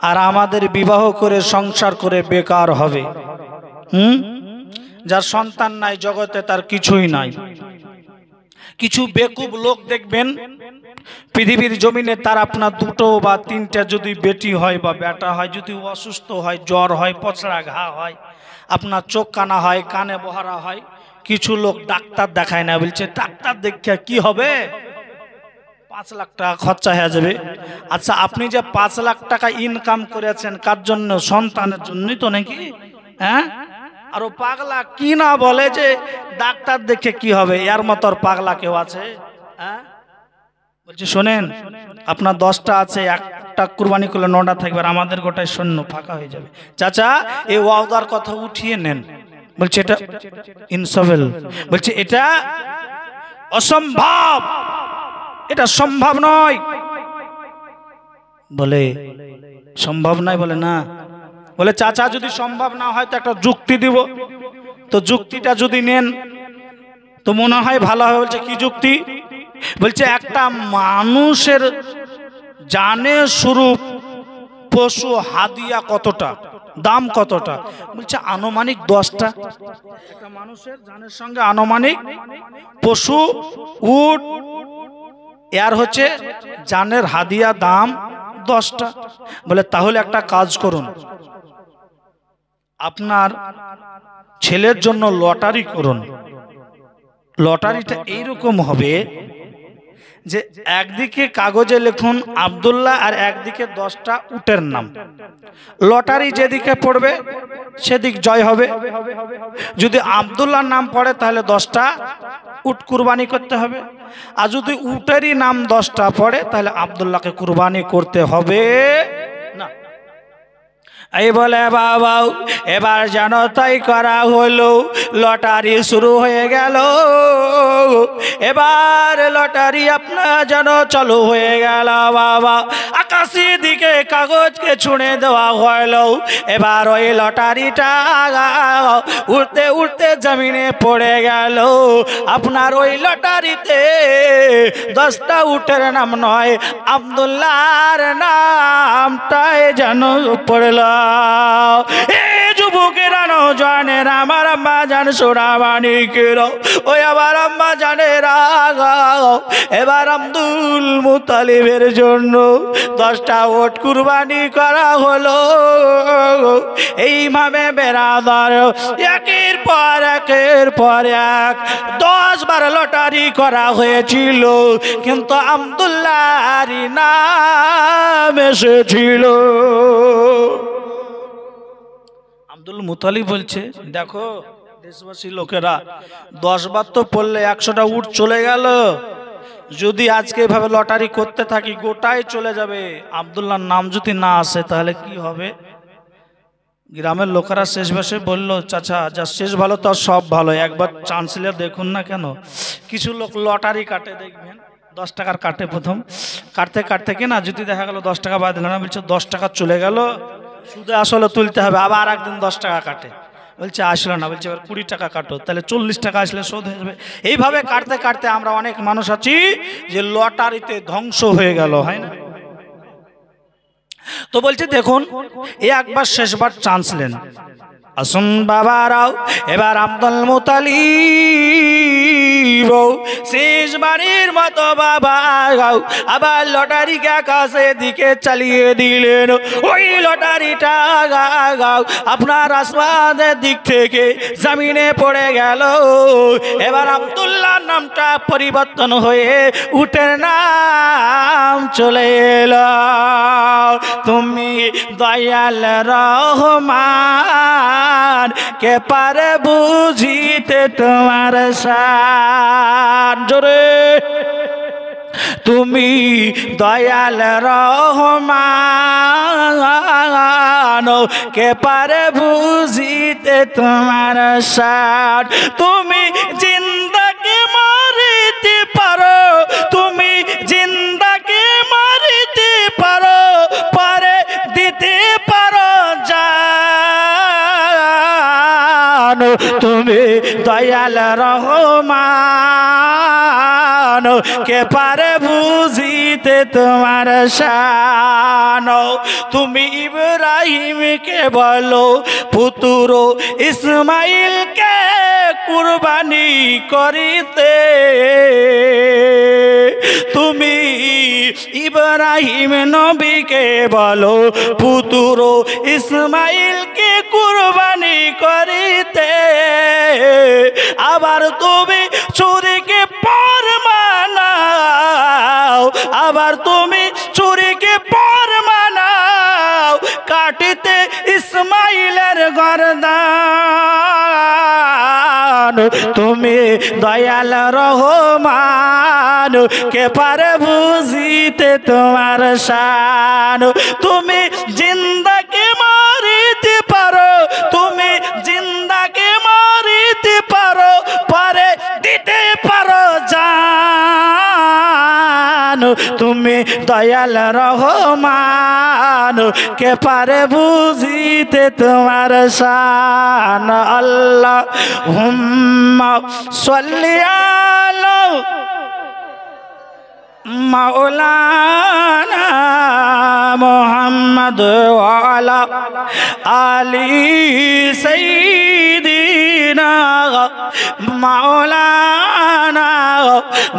আর আমাদের বিবাহ করে সংসার করে বেকার হবে হুম যার সন্তান নাই জগতে তার কিছুই নাই কিছু বেকুব লোক দেখবেন পৃথিবীর জমিনে তার আপনার দুটো বা তিনটা যদি বেটি হয় বা বেটা হয় যদি অসুস্থ হয় জ্বর হয় পচড়া ঘা হয় আপনার চোখ কানা হয় কানে বহারা হয় কিছু লোক ডাক্তার দেখায় না বলছে ডাক্তার দেখে কি হবে পাঁচ লাখ টাকা খরচা হয়ে যাবে আচ্ছা আপনি যে পাঁচ লাখ টাকা ইনকাম করেছেন কার জন্য সন্তানের জন্যই তো নাকি হ্যাঁ আর ও পাগলা কি না বলে যে ডাক্তার দেখে কি হবে এর মতো আর পাগলা কেউ আছে হ্যাঁ বলছি শোনেন আপনার দশটা আছে একটা কুরবানি করলে নটা থাকবে আর আমাদের গোটায় শূন্য ফাঁকা হয়ে যাবে চাচা এই ওয়াউদার কথা উঠিয়ে নেন বলছে এটা ইনসভেল বলছে এটা অসম্ভব এটা সম্ভব নয় বলে সম্ভব নয় বলে না বলে চাচা যদি সম্ভব না হয় তো একটা যুক্তি দিব তো যুক্তিটা যদি নেন তো মনে হয় ভালো হয় বলছে কি যুক্তি বলছে একটা মানুষের জানে স্বরূপ পশু হাদিয়া কতটা দাম কতটা বলছে আনুমানিক দশটা একটা মানুষের জানের সঙ্গে আনুমানিক পশু উট এর হচ্ছে জানের হাদিয়া দাম দশটা বলে তাহলে একটা কাজ করুন আপনার ছেলের জন্য লটারি করুন লটারিটা এইরকম হবে যে একদিকে কাগজে লিখুন আবদুল্লাহ আর একদিকে দশটা উটের নাম লটারি যেদিকে পড়বে সেদিক জয় হবে যদি আবদুল্লাহর নাম পড়ে তাহলে দশটা উট কুরবানি করতে হবে আর যদি উটেরই নাম দশটা পড়ে তাহলে আবদুল্লাহকে কুরবানি করতে হবে এই বলে বাবাও এবার যেন তাই করা হলো লটারি শুরু হয়ে গেল এবার লটারি আপনার যেন চালু হয়ে গেল বাবা আকাশি দিকে কাগজকে ছুঁড়ে দেওয়া হইল এবার ওই লটারিটা উড়তে উড়তে জমিনে পড়ে গেল আপনার ওই লটারিতে দশটা উঠের নাম নয় আবদুল্লার নামটাই যেন পড়লো যুবকেরা নজানের আমার আম্মা জান সোনামানি কেন ওই আমার আম্মা জানের এবার আব্দুল মুতালিবের জন্য দশটা ওট কুরবানি করা হলো এইভাবে বেড়াদার একের পর একের পর এক দশ বার লটারি করা হয়েছিল কিন্তু আবদুল্লাহ নাম এসেছিল আব্দুল মুতালি বলছে দেখো দেশবাসী লোকেরা দশ বার তো পড়লে একশোটা উঠ চলে গেল যদি আজকে এভাবে লটারি করতে থাকি গোটাই চলে যাবে আবদুল্লাহর নাম যদি না আসে তাহলে কি হবে গ্রামের লোকেরা শেষ বাসে বললো চাচা যা শেষ ভালো তো সব ভালো একবার চান্স দেখুন না কেন কিছু লোক লটারি কাটে দেখবেন দশ টাকার কাটে প্রথম কাটতে কাটতে কিনা যদি দেখা গেলো দশ টাকা বাদ দিল না বলছে দশ টাকা চলে গেল সুদে আসলে তুলতে হবে আবার একদিন দশ টাকা কাটে বলছে আসলো না বলছে এবার কুড়ি টাকা কাটো তাহলে চল্লিশ টাকা আসলে শোধ হয়ে যাবে এইভাবে কাটতে কাটতে আমরা অনেক মানুষ আছি যে লটারিতে ধ্বংস হয়ে গেল হয় না তো বলছে দেখুন এ একবার শেষবার চান্স লেন আসুন বাবারাও এবার আব্দুল মুতালিব শেষবারের মতো বাবা গাও আবার লটারিকে কাছে দিকে চালিয়ে দিলেন ওই লটারিটা গাও আপনার আসবাদের দিক থেকে জামিনে পড়ে গেল এবার আবদুল্লার নামটা পরিবর্তন হয়ে উঠের নাম চলে এলো তুমি দয়াল রহমা শান কে পারে বুঝিতে তোমার সার জোরে তুমি দয়াল রহমান কে পারে বুঝিতে তোমার সার তুমি যে তুমি দয়াল রহমান কে পারে বুঝিতে তোমার শান তুমি কে বলো পুতুরো ইসমাইল কে কুরবানি করিতে তুমি ইব্রাহিম নবীকে বলো পুতুর ইসমাইলকে কুরবানি করিতে আবার তুমি চুরিকে পর মানাও আবার তুমি চুরিকে পর মানাও কাটিতে ইসমাইলের গরদা রহমান তুমি দয়াল রহমান কে পারে বুঝিতে তোমার শান তুমি জিন্দাকে মারিতে পারো তুমি দয়াল রহমান কে পারে বুঝিতে তোমার সান আল্লাহ হুম সল্লিয়ালো মাওলানা মোহাম্মদ ওয়ালা আলী সঈদিনা মাওলানা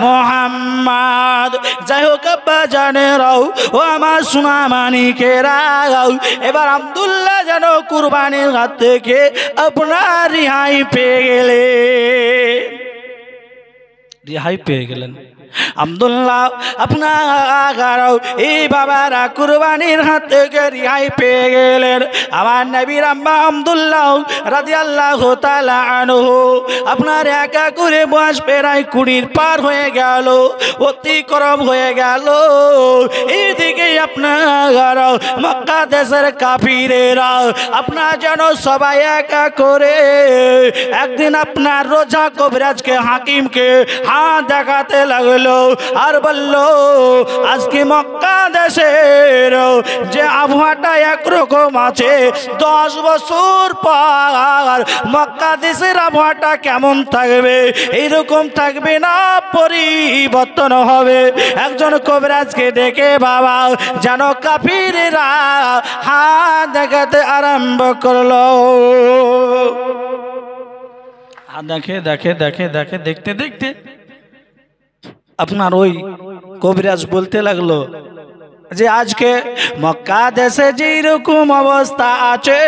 মোহাম্মদ যাই হোক জানে রাও ও আমার সোনা মানিকে রাও এবার আবদুল্লাহ যেন কুরবানির হাত থেকে আপনার রিহাই পেয়ে গেলে রিহাই পেয়ে গেলেন আবদুল্লাহ আপনার এই বাবারা কুরবানির হাত থেকে রিহাই পেয়ে গেলেন আমার নবীর আম্মা আবদুল্লাহ রাজি আল্লাহ আপনার একা করে বয়স পেরায় কুড়ির পার হয়ে গেল অতিক্রম হয়ে গেল এইদিকে আপনার মক্কা দেশের কাপিরেরা আপনার যেন সবাই একা করে একদিন আপনার রোজা কবিরাজকে হাকিমকে হাত দেখাতে লাগলো লাগল আর বলল আজকে মক্কা দেশের যে আবহাওয়াটা একরকম আছে দশ বছর পর মক্কা দেশের আবহাওয়াটা কেমন থাকবে এইরকম থাকবে না পরিবর্তন হবে একজন কবিরাজকে দেখে বাবা যেন কাফিরা হাত দেখাতে আরম্ভ করল দেখে দেখে দেখে দেখে দেখতে দেখতে আপনার ওই কবিরাজ বলতে লাগলো যে আজকে মক্কা দেশে যেরকম অবস্থা আছে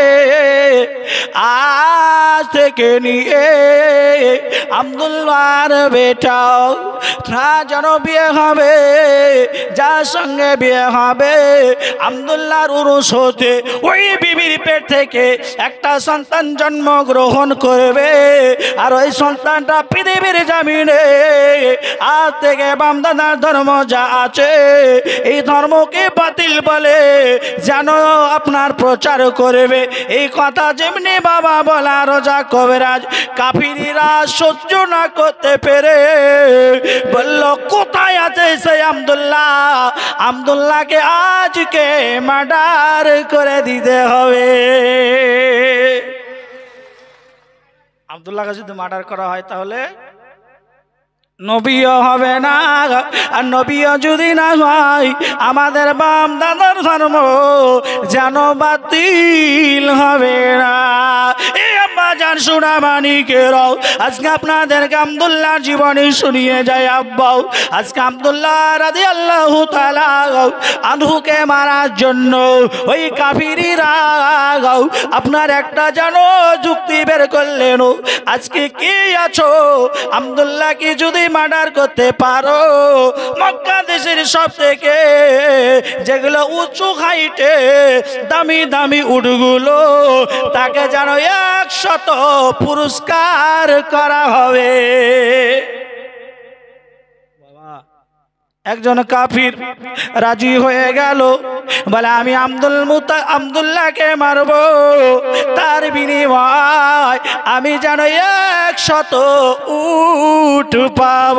আজ থেকে নিয়ে আবদুল্লার বেটাও যেন বিয়ে হবে যার সঙ্গে বিয়ে হবে আবদুল্লার উরুস হতে ওই বিবির পেট থেকে একটা সন্তান জন্ম গ্রহণ করবে আর ওই সন্তানটা পৃথিবীর জামিনে আজ থেকে বামদাদার ধর্ম যা আছে এই ধর্ম কে বাতিল বলে যেন আপনার প্রচার করবে এই কথা যেমনি বাবা বলা রোজা কবিরাজ কাফিরিরা সহ্য না করতে পেরে বলল কোথায় আছে সেই আমদুল্লাহ আমদুল্লাহকে আজকে মার্ডার করে দিতে হবে আবদুল্লাহকে যদি মার্ডার করা হয় তাহলে নবীয় হবে না আর নবীয় যদি না হয় আমাদের বাম দাদার ধর্ম যেন বাতিল হবে না বাজার সোনা মানিকের আজকে আপনাদের আবদুল্লাহ জীবনে শুনিয়ে যায় আব্বাও আজকে আবদুল্লাহ রাধি আল্লাহ আনহুকে মারার জন্য ওই কাফিরি রাগাও আপনার একটা জানো যুক্তি বের করলেন আজকে কি আছো আবদুল্লাহ কি যদি মার্ডার করতে পারো মক্কা দেশের সব থেকে যেগুলো উঁচু হাইটে দামি দামি উঠগুলো তাকে যেন একশো শত পুরস্কার করা হবে একজন কাফির রাজি হয়ে গেল বলে আমি আব্দুল মুতা আবদুল্লাহকে মারব তার বিনিময় আমি যেন এক শত উঠ পাব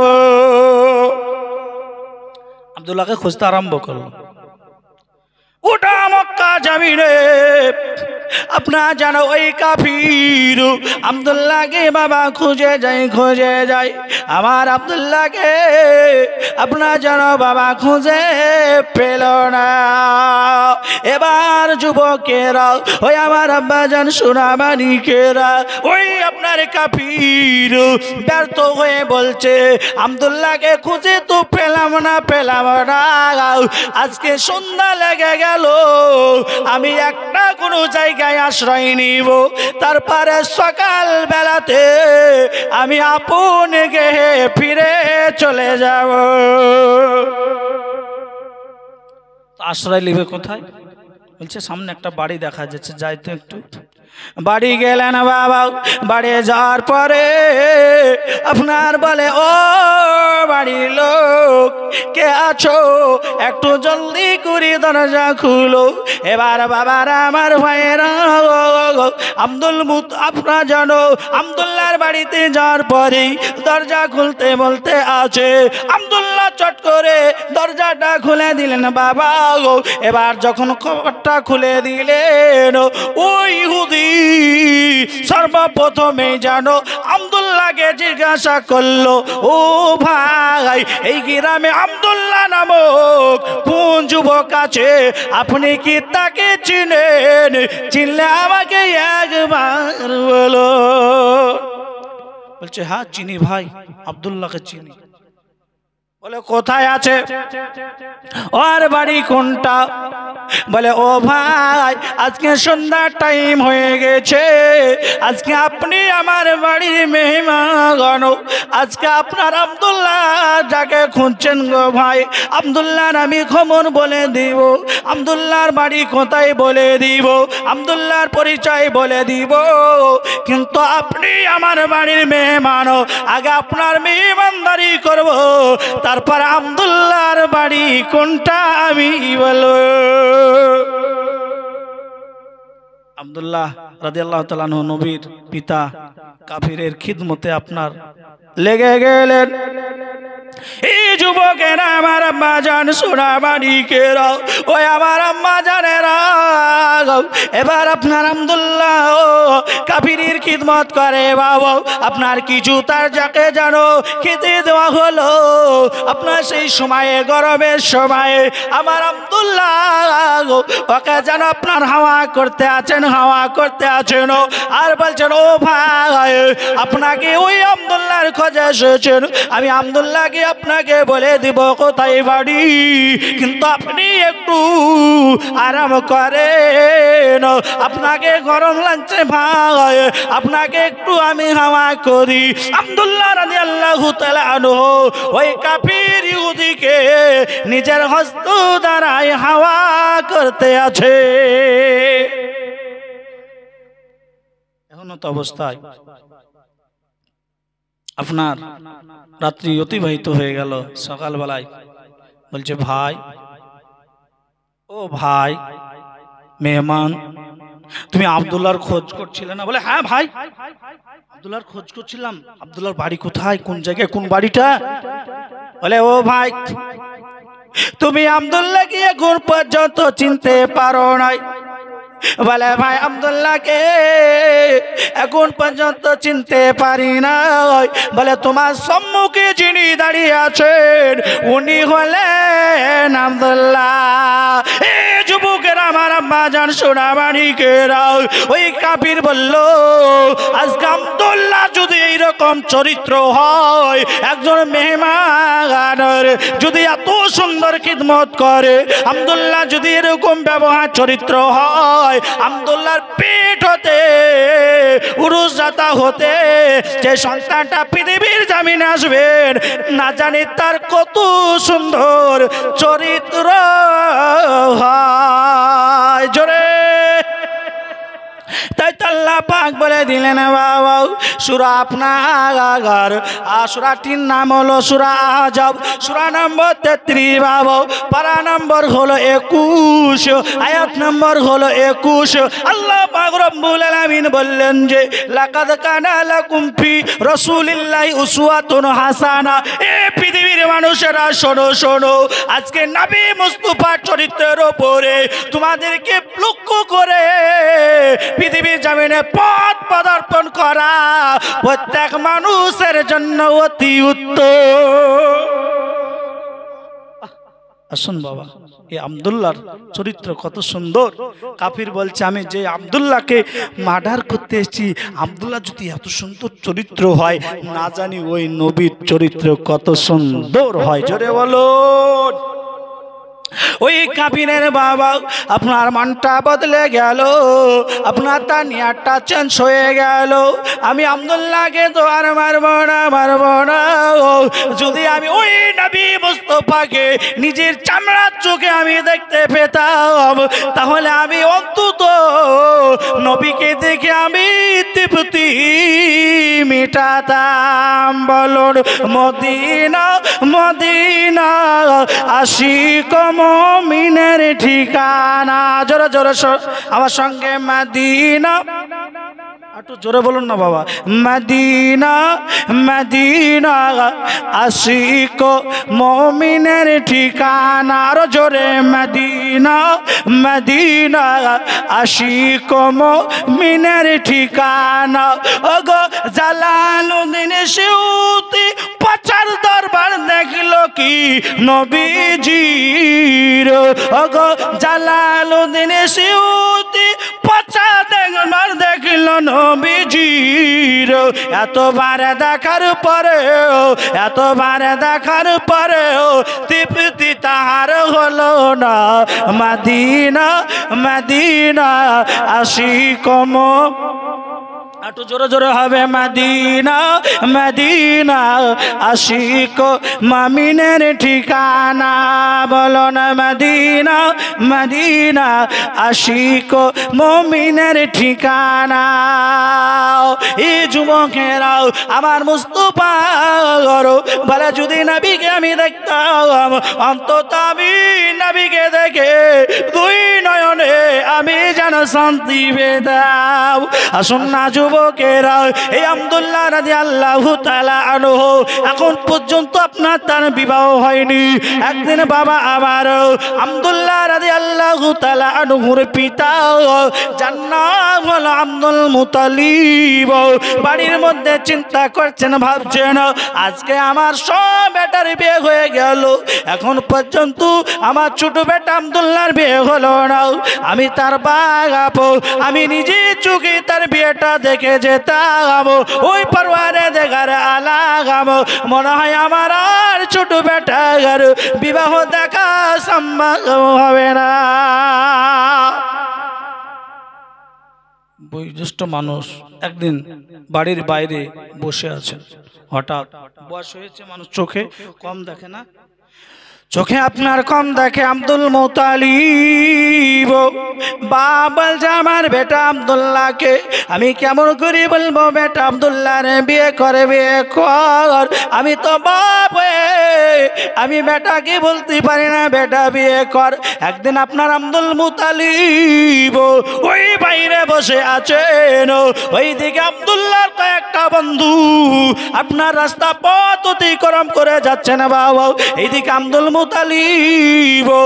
আবদুল্লাহকে খুঁজতে আরম্ভ করল উঠা মক্কা জামিনে আপনার জানো ওই কাফির আবদুল্লাহকে বাবা খুঁজে যাই খুঁজে যাই আমার আবদুল্লাহকে আপনার জানো বাবা খুঁজে পেল না এবার যুবকেরা ওই আমার আব্বাজান সোনামানিকেরা ওই আপনার কাফির ব্যর্থ হয়ে বলছে আবদুল্লাহকে খুঁজে তো পেলাম না পেলাম না আজকে সন্ধ্যা লেগে গেল আমি একটা কোনো জায়গা জায়গায় আশ্রয় নিব তারপরে সকাল বেলাতে আমি আপন গেহে ফিরে চলে যাব আশ্রয় নেবে কোথায় বলছে সামনে একটা বাড়ি দেখা যাচ্ছে যাই তো একটু বাড়ি গেলেন বাবা বাড়ি যাওয়ার পরে আপনার বলে ও বাড়ি লোক কে আছো একটু জলদি করে দরজা খুলো এবার বাবার আমার ভাইয়ের আব্দুল মুত আপনার জানো আবদুল্লার বাড়িতে যাওয়ার পরে দরজা খুলতে বলতে আছে আবদুল্লা চট করে দরজাটা খুলে দিলেন বাবা গো এবার যখন খবরটা খুলে দিলেন ওই হুদি সর্বপ্রথমে জানো আবদুল্লাহকে জিজ্ঞাসা করলো ও ভাই এই গ্রামে আবদুল্লাহ নামক কোন যুবক আছে আপনি কি তাকে চিনেন চিনলে আমাকে একবার বলো বলছে হ্যাঁ চিনি ভাই আবদুল্লাহকে চিনি বলে কোথায় আছে ওর বাড়ি কোনটা বলে ও ভাই আজকে সন্ধ্যা টাইম হয়ে গেছে আজকে আপনি আমার বাড়ির মেহমান আজকে আপনার আবদুল্লাহ যাকে খুঁজছেন গো ভাই আবদুল্লাহর আমি খবর বলে দিব আবদুল্লাহর বাড়ি কোথায় বলে দিব আবদুল্লাহর পরিচয় বলে দিব কিন্তু আপনি আমার বাড়ির মেহমান আগে আপনার মেহমানদারি করবো তা তারপর আবদুল্লার বাড়ি কোনটা আমি বলো আবদুল্লাহ রাজি আল্লাহ নবীর পিতা কাফিরের খিদমতে আপনার লেগে গেলেন এই যুবকেরা আমার আম্মা জান সোনা মানিকেরা ওই আমার আম্মা জানেরা এবার আপনার আমদুল্লাহ কাপিরির খিদমত করে বাবা আপনার কিছু তার যাকে জানো খেতে দেওয়া হলো আপনার সেই সময়ে গরমের সময়ে আমার আমদুল্লাহ ওকে যেন আপনার হাওয়া করতে আছেন হাওয়া করতে আছেন ও আর বলছেন ও ভাই আপনাকে ওই আমদুল্লাহর খোঁজে এসেছেন আমি আমদুল্লাহকে আপনাকে বলে দিব কোথায় বাড়ি কিন্তু আপনি একটু আরাম করেন আপনাকে গরম লাগছে ভাই আপনাকে একটু আমি হাওয়া করি আবদুল্লাহ রানি আল্লাহ ওই কাপির ইউদিকে নিজের হস্ত দ্বারাই হাওয়া করতে আছে এখনো তো অবস্থায় আপনার রাত্রি অতিবাহিত হয়ে গেল সকালবেলায় বলছে ভাই ও ভাই মেহমান তুমি আবদুল্লার খোঁজ করছিলে না বলে হ্যাঁ ভাই আবদুল্লার খোঁজ করছিলাম আবদুল্লার বাড়ি কোথায় কোন জায়গায় কোন বাড়িটা বলে ও ভাই তুমি আবদুল্লা গিয়ে ঘুর যত চিনতে পারো নাই বলে ভাই আবদুল্লাহকে এখন পর্যন্ত চিনতে পারি না বলে তোমার সম্মুখে যিনি দাঁড়িয়ে আছেন উনি হলেন আবদুল্লাহ যুবকের আমার আব্বা জান সোনা কে রাও ওই কাপির বলল আজকে আবদুল্লাহ যদি এইরকম চরিত্র হয় একজন মেহমানের যদি এত সুন্দর খিদমত করে আবদুল্লাহ যদি এরকম ব্যবহার চরিত্র হয় নয় আমদুল্লার পেট হতে উরুজাতা হতে যে সন্তানটা পৃথিবীর জামিনে আসবেন না জানি তার কত সুন্দর চরিত্র হয় জোরে তাই তাল্লা পাক বলে দিলেন বাবা সুরা আপনার সুরাটির নাম হলো সুরা আজব সুরা নম্বর তেত্রিশ বাবা পারা নম্বর হলো একুশ আয়াত নম্বর হলো একুশ আল্লাহ পাক রব্বুল আলামিন বললেন যে লাকাদ কানা লাকুম ফি রাসূলিল্লাহি উসওয়াতুন হাসানা এ পৃথিবীর মানুষেরা শোনো শোনো আজকে নবী মুস্তাফা চরিত্রের উপরে তোমাদেরকে লক্ষ্য করে পৃথিবীর জমিনে পথ প্রদর্শন করা প্রত্যেক মানুষের জন্য অতি উত্তম আসুন বাবা আবদুল্লার চরিত্র কত সুন্দর কাফির বলছে আমি যে আবদুল্লাকে মার্ডার করতে এসেছি আবদুল্লা যদি এত সুন্দর চরিত্র হয় না জানি ওই নবীর চরিত্র কত সুন্দর হয় জোরে বলো ওই কাবিনের বাবা আপনার মানটা বদলে গেল আপনার তানিয়াটা চেঞ্জ হয়ে গেল আমি আবদুল্লাহকে তো আর মারব না মারব না যদি আমি ওই নবী মুস্তফাকে নিজের চামড়ার চোখে আমি দেখতে পেতাম তাহলে আমি অন্তত নবীকে দেখে আমি তৃপ্তি মেটাতাম বলুন মদিনা মদিনা আশি কম মমিনের ঠিকানা জোরে জোরে আমার সঙ্গে মাদিনা একটু জোরে বলুন না বাবা মদিনা মদিনা আশিক মমিনের ঠিকানা আরো জোরে মদিনা মদিনা আশিক মমিনের ঠিকানা ওগো জালালুদ্দিন সিউতি পাচার দরবার দেখিল কি নবীজির ওগো জালালুদ্দিন সিউতি পাচার দরবার দেখলো না বিজির এতবার দেখার পরেও এতবার দেখার পরেও তৃপ্তি তাহার হলো না মাদিনা মাদিনা আসি কম একটু জোরে জোরে হবে মদিনা মদিনা আশিক মামিনের ঠিকানা বলো না মাদিনা মদিনা আশিক মমিনের ঠিকানা এই যুবকেরাও আমার মুস্তফা করো বলে যদি নবীকে আমি দেখতাম অন্তত আমি নবীকে দেখে দুই নয়নে আমি যেন শান্তি পেতাম আসুন না যুব এখন পর্যন্ত আপনার তার বিবাহ হয়নি একদিন বাবা আমার পিতা বাড়ির মধ্যে চিন্তা করছেন ভাবছেন আজকে আমার সব বেটার বিয়ে হয়ে গেল এখন পর্যন্ত আমার ছোট বেটা আবদুল্লাহর বিয়ে হলো না আমি তার আপ আমি নিজে চোখে তার বিয়েটা দেখে থেকে যেতাম ওই পরে দেখার আলাগাম মনে হয় আমার আর ছোট বেটার বিবাহ দেখা সম্ভব হবে না বয়োজ্যেষ্ঠ মানুষ একদিন বাড়ির বাইরে বসে আছেন হঠাৎ বয়স হয়েছে মানুষ চোখে কম দেখে না চোখে আপনার কম দেখে আব্দুল মোতালিব বাবা আমার বেটা আবদুল্লাহকে আমি কেমন করে বলবো বেটা আবদুল্লাহ রে বিয়ে করে বিয়ে কর আমি তো বাপ আমি বেটা কি বলতে পারি না বেটা বিয়ে কর একদিন আপনার আব্দুল মুতালিব ওই বাইরে বসে আছেন ওই দিকে তো কয়েকটা বন্ধু আপনার রাস্তা পথ অতিক্রম করে যাচ্ছেন বাবা এইদিকে আব্দুল আবু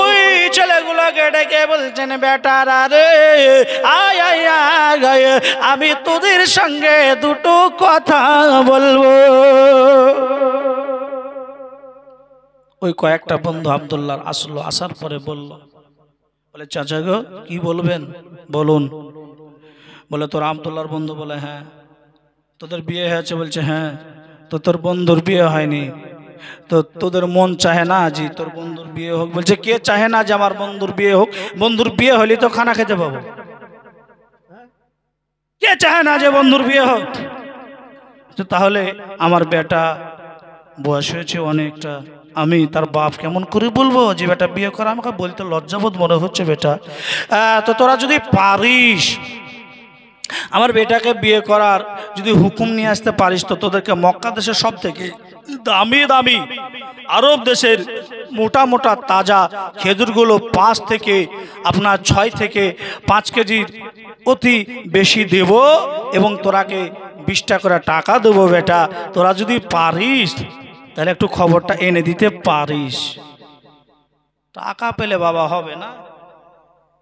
ওই ছেলেগুলোকে ডেকে বলছেন বেটারা রে আয় আয় আমি তোদের সঙ্গে দুটো কথা বলবো ওই কয়েকটা বন্ধু আবদুল্লাহ আসলো আসার পরে বলল বলে চাচা গো কি বলবেন বলুন বলে তোর আবদুল্লাহর বন্ধু বলে হ্যাঁ তোদের বিয়ে হয়েছে বলছে হ্যাঁ তো তোর বন্ধুর বিয়ে হয়নি তো তোদের মন চাহে না যে তোর বন্ধুর বিয়ে হোক বলছে কে চাহে না যে আমার বন্ধুর বিয়ে হোক বন্ধুর বিয়ে হলে তো খানা খেতে পাবো কে চাহে না যে বন্ধুর বিয়ে হোক তো তাহলে আমার বেটা বয়স হয়েছে অনেকটা আমি তার বাপ কেমন করে বলবো যে বেটা বিয়ে করা আমাকে বলতে লজ্জাবোধ মনে হচ্ছে বেটা তো তোরা যদি পারিস আমার বেটাকে বিয়ে করার যদি হুকুম নিয়ে আসতে পারিস তো তোদেরকে মক্কা দেশে সব থেকে দামি দামি আরব দেশের মোটা মোটা তাজা খেজুরগুলো পাঁচ থেকে আপনার ছয় থেকে পাঁচ কেজির অতি বেশি দেব এবং তোরাকে বিশটা করে টাকা দেবো বেটা তোরা যদি পারিস তাহলে একটু খবরটা এনে দিতে পারিস টাকা পেলে বাবা হবে না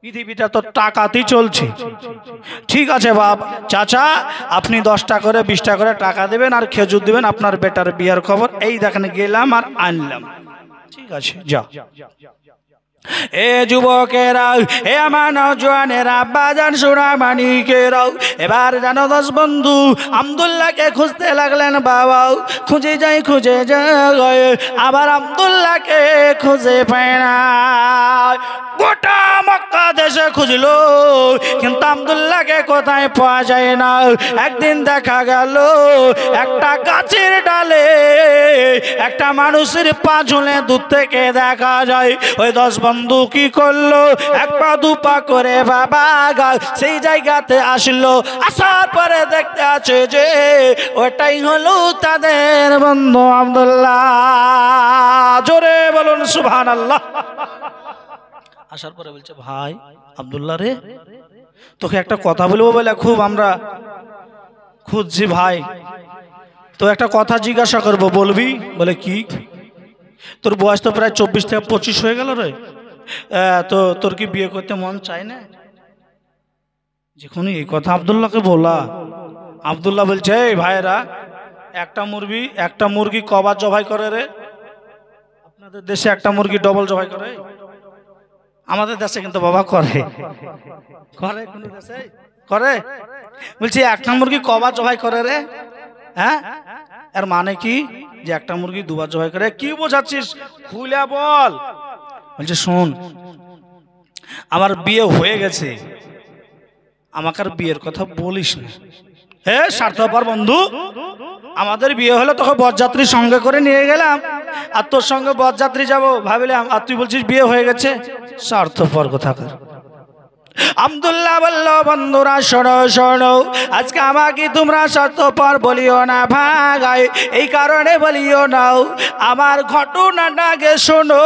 পৃথিবীটা তো টাকাতেই চলছে ঠিক আছে বাপ চাচা আপনি দশটা করে বিশটা করে টাকা দেবেন আর খেজুর দেবেন আপনার বেটার বিয়ার খবর এই দেখেন গেলাম আর আনলাম ঠিক আছে যা এ যুবকেরা এ আমার নজওয়ানেরা বাজান সোনা মানিকেরাও এবার জানো দশ বন্ধু আমদুল্লাহকে খুঁজতে লাগলেন বাবাও খুঁজে যাই খুঁজে যায় আবার আমদুল্লাহকে খুঁজে পায় না গোটা মক্কা দেশে খুঁজলো কিন্তু আবদুল্লাহকে কোথায় পাওয়া যায় না একদিন দেখা গেল একটা গাছের ডালে একটা মানুষের পা ঝুলে দূর থেকে দেখা যায় ওই দশ বন্ধু কি করলো এক পা দু করে বাবা সেই জায়গাতে আসলো আসার পরে দেখতে আছে যে ওটাই হলো তাদের বন্ধু আবদুল্লাহ জোরে বলুন আল্লাহ আসার পরে বলছে ভাই আবদুল্লাহ রে তোকে একটা কথা বলবো বলে খুব আমরা খুঁজছি ভাই তো একটা কথা জিজ্ঞাসা করব বলবি বলে কি তোর বয়স তো প্রায় চব্বিশ থেকে পঁচিশ হয়ে গেল রে তো তোর কি বিয়ে করতে মন চায় না যেখানে এই কথা আবদুল্লাহকে বলা আবদুল্লাহ বলছে এই ভাইরা একটা মুরগি একটা মুরগি কবার জবাই করে রে আপনাদের দেশে একটা মুরগি ডবল জবাই করে আমাদের দেশে কিন্তু বাবা করে করে কোন দেশে করে বলছি একটা মুরগি কবার জবাই করে রে হ্যাঁ এর মানে কি যে একটা মুরগি দুবার জবাই করে কি বোঝাচ্ছিস খুলে বল বলছি শোন আমার বিয়ে হয়ে গেছে আমাকে আর বিয়ের কথা বলিস না হে স্বার্থপর বন্ধু আমাদের বিয়ে হলো তোকে বরযাত্রী সঙ্গে করে নিয়ে গেলাম আর তোর সঙ্গে বরযাত্রী যাবো ভাবলাম আর তুই বলছিস বিয়ে হয়ে গেছে স্বার্থপর কোথাকার আবদুল্লাহ বললো বন্ধুরা শোনো শোনো আজকে আমাকে তোমরা পর বলিও না ভাগাই এই কারণে বলিও নাও আমার ঘটনাটাকে শোনো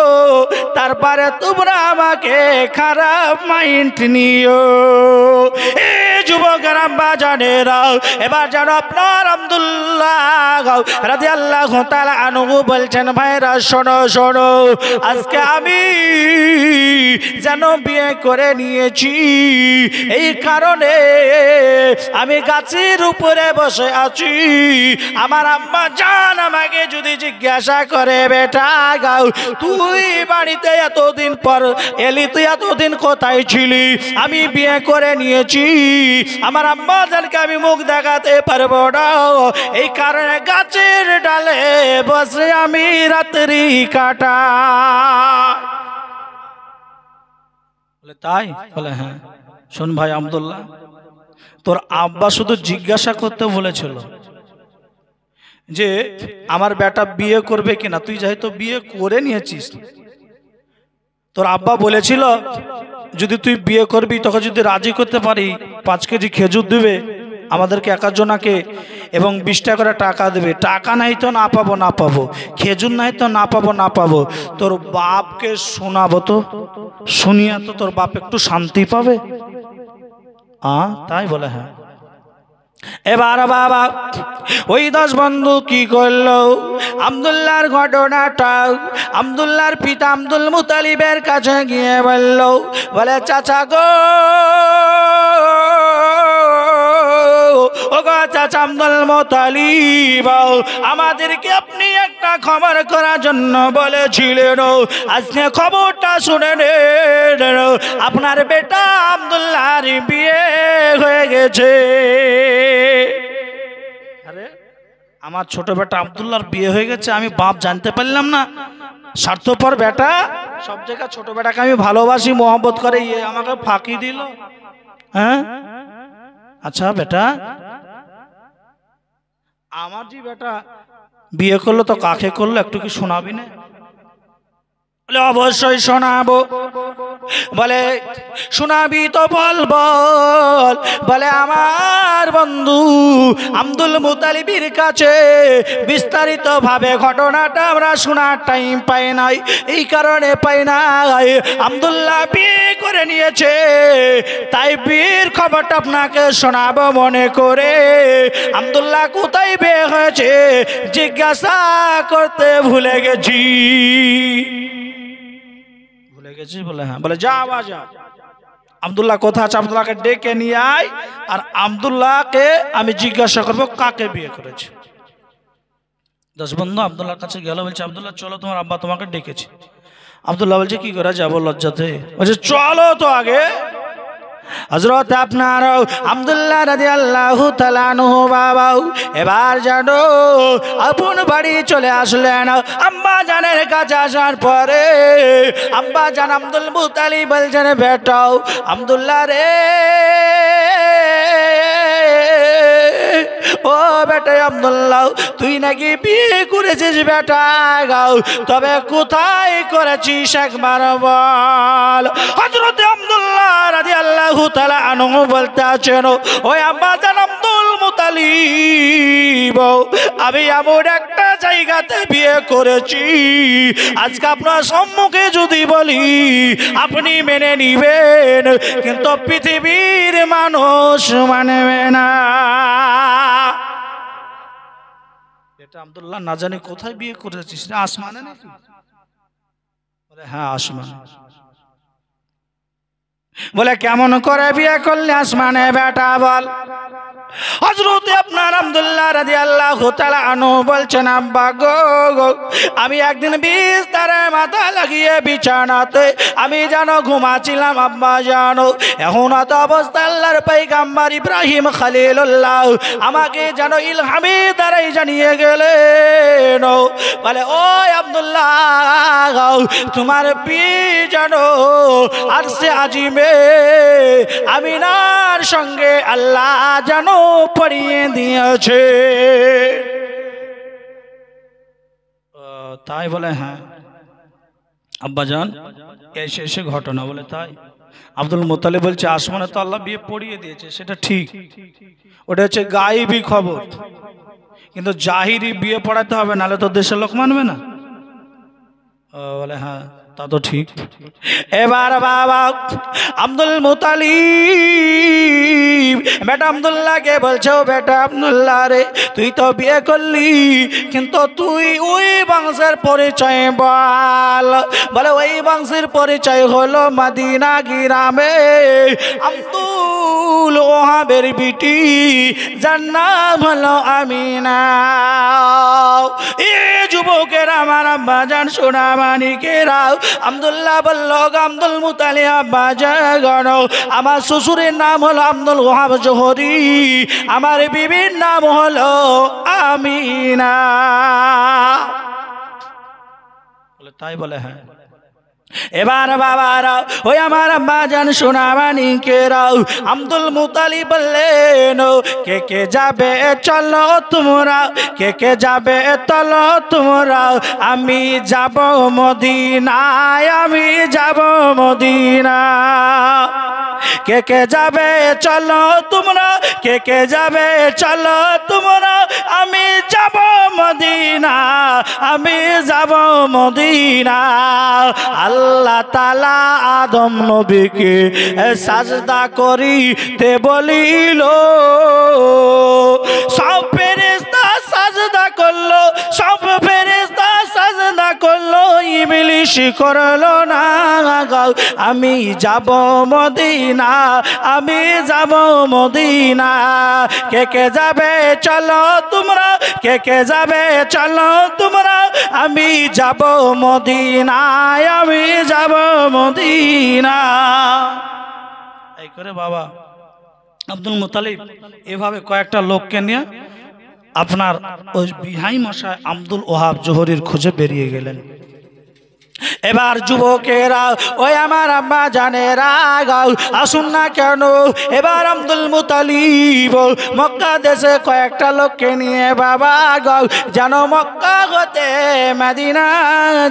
তারপরে তোমরা আমাকে খারাপ মাইন্ড নিও যুবক এবার আপনার বলছেন ভাইরা শোনো শোনো আজকে আমি যেন বিয়ে করে নিয়েছি এই কারণে আমি গাছের উপরে বসে আছি আমার আম্মা জান আমাকে যদি জিজ্ঞাসা করে বেটা গাও তুই বাড়িতে এতদিন পর এলি তুই এতদিন কোথায় ছিলি আমি বিয়ে করে নিয়েছি আমার আম্মা জানকে আমি মুখ দেখাতে পারবো না এই কারণে গাছের ডালে বসে আমি রাত্রি কাটা বলে তাই বলে হ্যাঁ শোন ভাই আবদুল্লাহ তোর আব্বা শুধু জিজ্ঞাসা করতে বলেছিল যে আমার বেটা বিয়ে করবে কিনা তুই যেহেতু বিয়ে করে নিয়েছিস তোর আব্বা বলেছিল যদি তুই বিয়ে করবি তখন যদি রাজি করতে পারি পাঁচ কেজি খেজুর দিবে আমাদেরকে জনাকে এবং বিশ টাকা করে টাকা দেবে টাকা নাই তো না পাবো না পাবো খেজুর নাই তো না পাবো না পাবো তোর বাপকে শোনাবো তো শুনিয়া তো তোর বাপ একটু শান্তি পাবে আ তাই বলে হ্যাঁ এবার বাবা ওই দশ বন্ধু কি করল আবদুল্লার ঘটনাটা আবদুল্লার পিতা আবদুল মুতালিবের কাছে গিয়ে বলল বলে চাচা গো ও আমাদেরকে আপনি একটা খবর করার জন্য বলেছিলেন আজকে খবরটা শুনে আপনার বেটা আবদুল্লাহ বিয়ে হয়ে গেছে আরে আমার ছোট বেটা আবদুল্লাহর বিয়ে হয়ে গেছে আমি বাপ জানতে পারলাম না স্বার্থপর বেটা সব জায়গায় ছোট বেটাকে আমি ভালোবাসি মোহাম্মত করে ইয়ে আমাকে ফাঁকি দিল হ্যাঁ আচ্ছা বেটা আমার যে বেটা বিয়ে করলো তো কাকে করলো একটু কি শোনাবি না বলে অবশ্যই শোনাবো বলে শোনাবি তো বল বল বলে আমার বন্ধু আব্দুল মুতালিবির কাছে বিস্তারিতভাবে ঘটনাটা আমরা শোনার টাইম পাই নাই এই কারণে পাই নাই আবদুল্লাহ বিয়ে করে নিয়েছে তাই বীর খবরটা আপনাকে শোনাবো মনে করে আবদুল্লাহ কোথায় বিয়ে হয়েছে জিজ্ঞাসা করতে ভুলে গেছি হয়ে বলে হ্যাঁ বলে যা আওয়া যা আবদুল্লাহ কোথায় আছে আবদুল্লাহকে ডেকে নিয়ে আয় আর আবদুল্লাহকে আমি জিজ্ঞাসা করবো কাকে বিয়ে করেছে দশ বন্ধু আবদুল্লাহর কাছে গেল বলছে আবদুল্লাহ চলো তোমার আব্বা তোমাকে ডেকেছে আবদুল্লাহ বলছে কি করা যাবো লজ্জাতে বলছে চলো তো আগে হজরত আপনার আবদুল্লাহ রাজি আল্লাহ তালানু বাবাও এবার যেন আপন বাড়ি চলে আসলেন আম্বা জানের কাছে আসার পরে আম্বা জান আব্দুল মুতালি বলছেন বেটাও আবদুল্লাহ রে ও বেটা আবদুল্লাহ তুই নাকি বিয়ে করেছিস বেটা গাও তবে কোথায় করেছিস একবার বল হজরত আবদুল্লাহ রাজি আল্লাহ তালা আনু বলতে আছেন ওই আব্বা জান আব্দুল মুতালিব আমি একটা জায়গাতে বিয়ে করেছি আজকে আপনার সম্মুখে যদি বলি আপনি মেনে নিবেন কিন্তু পৃথিবীর মানুষ মানবে না এটা আবদুল্লাহ না জানি কোথায় বিয়ে করেছিস আসমানে নাকি হ্যাঁ আসমান বলে কেমন করে বিয়ে করলে আসমানে বেটা বল হজরত আপনার আবদুল্লাহ আল্লাহ বলছেন আব্বা গো আমি একদিন বিষ তারে মাথা লাগিয়ে বিছানাতে আমি যেন ঘুমাছিলাম আব্বা জানো এখন তো অবস্থা আল্লাহর পাইগাম্বার ইব্রাহিম খালিলুল্লাহ আমাকে যেন ইলহামি দ্বারাই জানিয়ে গেলেন বলে ও আবদুল্লাহ তোমার পি জানো আর সে আজিমে আমিনার সঙ্গে আল্লাহ জানো পড়িয়ে দিয়েছে তাই বলে হ্যাঁ আব্বাজান এসে এসে ঘটনা বলে তাই আব্দুল মোতালে বলছে আসমানে তো আল্লাহ বিয়ে পড়িয়ে দিয়েছে সেটা ঠিক ওটা হচ্ছে গাইবি খবর কিন্তু জাহিরি বিয়ে পড়াতে হবে নাহলে তো দেশের লোক মানবে না বলে হ্যাঁ তা তো ঠিক এবার বাবা আব্দুল মোতালি বেটা আবদুল্লাহকে বলছো বেটা আবদুল্লাহ রে তুই তো বিয়ে করলি কিন্তু তুই ওই বংশের পরিচয় বল বলে ওই বংশের পরিচয় হলো মাদিনা গিরামে আব্দুল ওহাবের বিটি যার নাম হলো আমিনা এ যুবকের আমার জান সোনা মানিকেরাও আবদুল্লাহ বলল আব্দুল মুতালিয়া বাজা আমার শ্বশুরের নাম হলো আব্দুল ওহাব জোহরি আমার বিবির নাম হলো আমিনা তাই বলে হ্যাঁ এবার বাবারা ওই আমার আব্বা যান সোনামানি কেরাও আব্দুল মুতালি বললেন কে কে যাবে চলো তোমরা কে কে যাবে তলো তোমরা আমি যাব মদিনায় আমি যাব মদিনা কে কে যাবে চলো তোমরা কে কে যাবে চলো তোমরা আমি যাব মদিনা আমি যাব মদিনা আল্লাহ আল্লাহ তালা আদম নবীকে সাজদা করি তে বলিল জিজ্ঞেস করল না আমি যাব মদিনা আমি যাব মদিনা কে কে যাবে চলো তোমরা কে কে যাবে চলো তোমরা আমি যাব মদিনা আমি যাব মদিনা এই করে বাবা আব্দুল মুতালিব এভাবে কয়েকটা লোককে নিয়ে আপনার ওই বিহাই মশায় আব্দুল ওহাব জোহরির খুঁজে বেরিয়ে গেলেন এবার যুবকেরা ওই আমার আম্মা জানে গাও আসুন না কেন এবার আব্দুল মুতালিব মক্কা দেশে কয়েকটা লোককে নিয়ে বাবা গাও যেন মক্কা হতে মাদিনা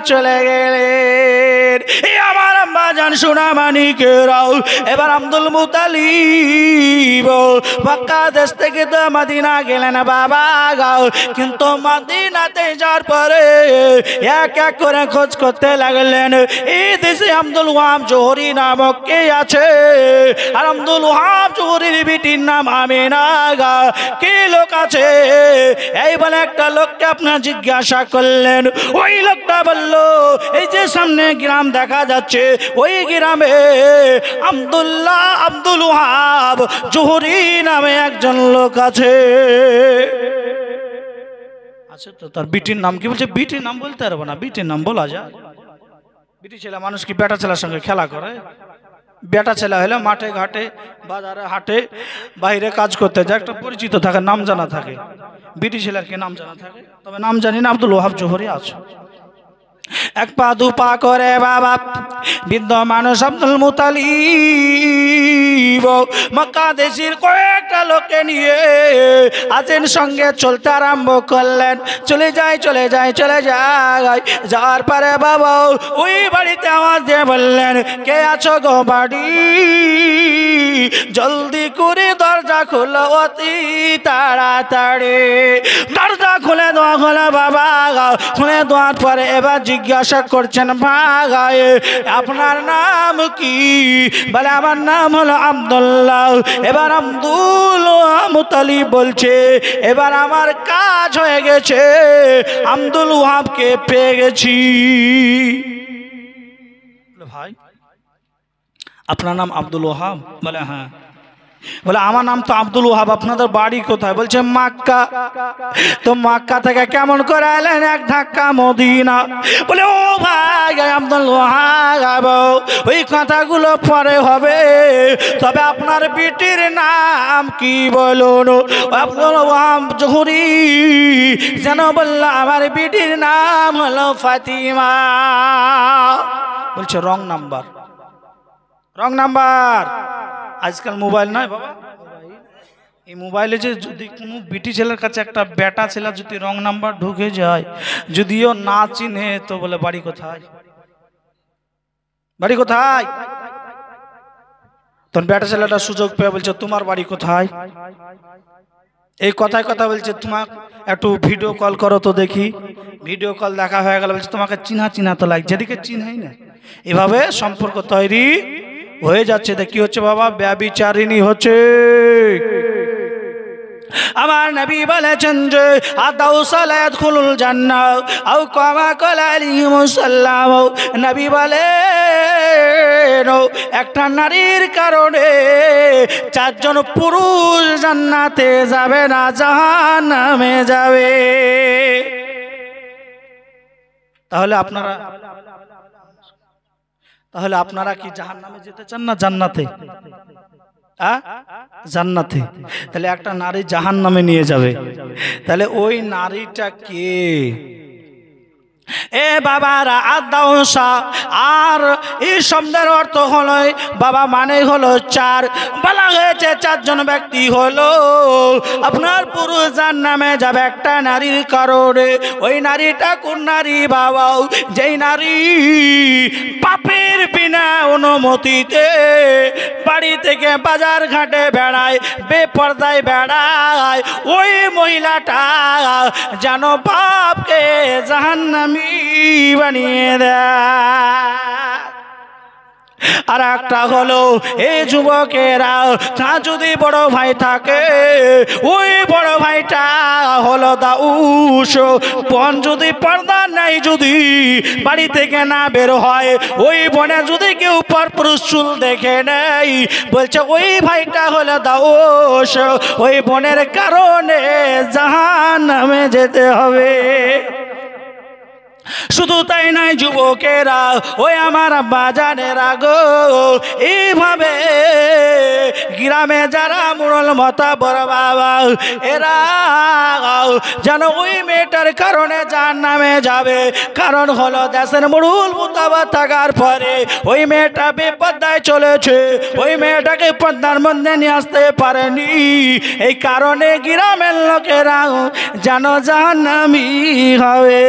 চলে গেলে আমার আম্মা জান সোনা রাউল এবার আব্দুল মুতালিব মক্কা দেশ থেকে তো মাদিনা গেলেন বাবা গাও কিন্তু মাদিনাতে যাওয়ার পরে এক এক করে খোঁজ করতে লাগলেন এই দেশে আব্দুল ওয়াহাব জোহরি নামক কে আছে আর আব্দুল ওয়াহাব জোহরির বিটির নাম আমিনা কে লোক আছে এই বলে একটা লোককে আপনার জিজ্ঞাসা করলেন ওই লোকটা বলল এই যে সামনে গ্রাম দেখা যাচ্ছে ওই গ্রামে আবদুল্লাহ আব্দুল ওয়াহাব জোহরি নামে একজন লোক আছে আচ্ছা তো তার বিটির নাম কি বলছে বিটির নাম বলতে পারবো না বিটির নাম বলা যায় বিটি ছেলে মানুষ কি বেটা ছেলের সঙ্গে খেলা করে বেটা ছেলে হলে মাঠে ঘাটে বাজারে হাটে বাইরে কাজ করতে যায় একটা পরিচিত থাকে নাম জানা থাকে বিটি ছেলের কি নাম জানা থাকে তবে নাম জানি না আব্দুল ওহাব জোহরি আছো এক পা দু পা করে বাবা বৃদ্ধ মানুষ আব্দুল মুতালিম যুবক মক্কা কয়েকটা লোকে নিয়ে আজেন সঙ্গে চলতে আরম্ভ করলেন চলে যাই চলে যাই চলে যাই যাওয়ার পরে বাবা ওই বাড়িতে আমার দিয়ে বললেন কে আছো গো বাড়ি জলদি করে দরজা খোলো অতি তাড়াতাড়ি দরজা খুলে দোয়া খোলা বাবা খুলে দোয়ার পরে এবার জিজ্ঞাসা করছেন ভাগায় আপনার নাম কি বলে আমার নাম হলো আব্দুল আল্লাহ এবার আব্দুল আমতালি বলছে এবার আমার কাজ হয়ে গেছে আব্দুল ওয়াহাবকে পেয়ে গেছি ভাই আপনার নাম আব্দুল ওহাব বলে হ্যাঁ বলে আমার নাম তো আব্দুল ওহাব আপনাদের বাড়ি কোথায় বলছে মাক্কা তো মাক্কা থেকে কেমন করে এলেন এক ধাক্কা মদিনা বলে ও ভাই আব্দুল ওহাব ওই কথাগুলো পরে হবে তবে আপনার বিটির নাম কি বলুন আব্দুল ওহাব জহুরি যেন বললো আমার বিটির নাম হলো ফাতিমা বলছে রং নাম্বার রং নাম্বার আজকাল মোবাইল নয় বাবা এই মোবাইলে যে যদি কোনো বিটি ছেলের কাছে একটা বেটা ছেলে যদি রং নাম্বার ঢুকে যায় যদিও না চিনে তো বলে বাড়ি কোথায় বাড়ি কোথায় তখন বেটা ছেলেটা সুযোগ পেয়ে বলছে তোমার বাড়ি কোথায় এই কথায় কথা বলছে তোমার একটু ভিডিও কল করো তো দেখি ভিডিও কল দেখা হয়ে গেল বলছে তোমাকে চিনা চিনা তো লাগছে এদিকে চিনাই না এভাবে সম্পর্ক তৈরি হয়ে যাচ্ছে তা কি হচ্ছে বাবা ব্যবিচারিণী হচ্ছে আমার নবী বলেছেন যে আদাউ সালাত খুলুল জান্নাত আও কলা কলালি মুসাল্লাম নবী বলে একটা নারীর কারণে চারজন পুরুষ জান্নাতে যাবে না জাহান্নামে যাবে তাহলে আপনারা তাহলে আপনারা কি জাহান নামে যেতে চান না জান্নাতে জান্নাতে তাহলে একটা নারী জাহান নামে নিয়ে যাবে তাহলে ওই নারীটা কে এ বাবারা আদাউসা আর এই শব্দের অর্থ হলো বাবা মানে হলো চার বলা হয়েছে চারজন ব্যক্তি হলো আপনার পুরুষের নামে যাবে একটা নারীর কারণে ওই নারীটা কোন নারী বাবাও যেই নারী পাপের বিনা অনুমতিতে বাড়ি থেকে বাজার ঘাটে বেড়ায় বেপর্দায় বেড়ায় ওই মহিলাটা যেন বাপকে জাহান্নামি বানিয়ে দেয় আর একটা হলো এই যুবকেরাও তা যদি বড় ভাই থাকে ওই বড় ভাইটা হলো দাউস বন যদি পর্দা নাই যদি বাড়ি থেকে না বের হয় ওই বনে যদি কেউ পর পুরুষ চুল দেখে নেই বলছে ওই ভাইটা হলো দাউস ওই বনের কারণে জাহান নামে যেতে হবে শুধু তাই নাই যুবকেরা ওই আমার বাজারেরা গো এইভাবে গ্রামে যারা মুরল মতা বড় বাবা এরা যেন ওই মেয়েটার কারণে যার নামে যাবে কারণ হলো দেশের মুরুল মোতাবা থাকার পরে ওই মেয়েটা বেপদ্দায় চলেছে ওই মেয়েটাকে পদ্মার মধ্যে নিয়ে আসতে পারেনি এই কারণে গ্রামের লোকেরা যেন নামি হবে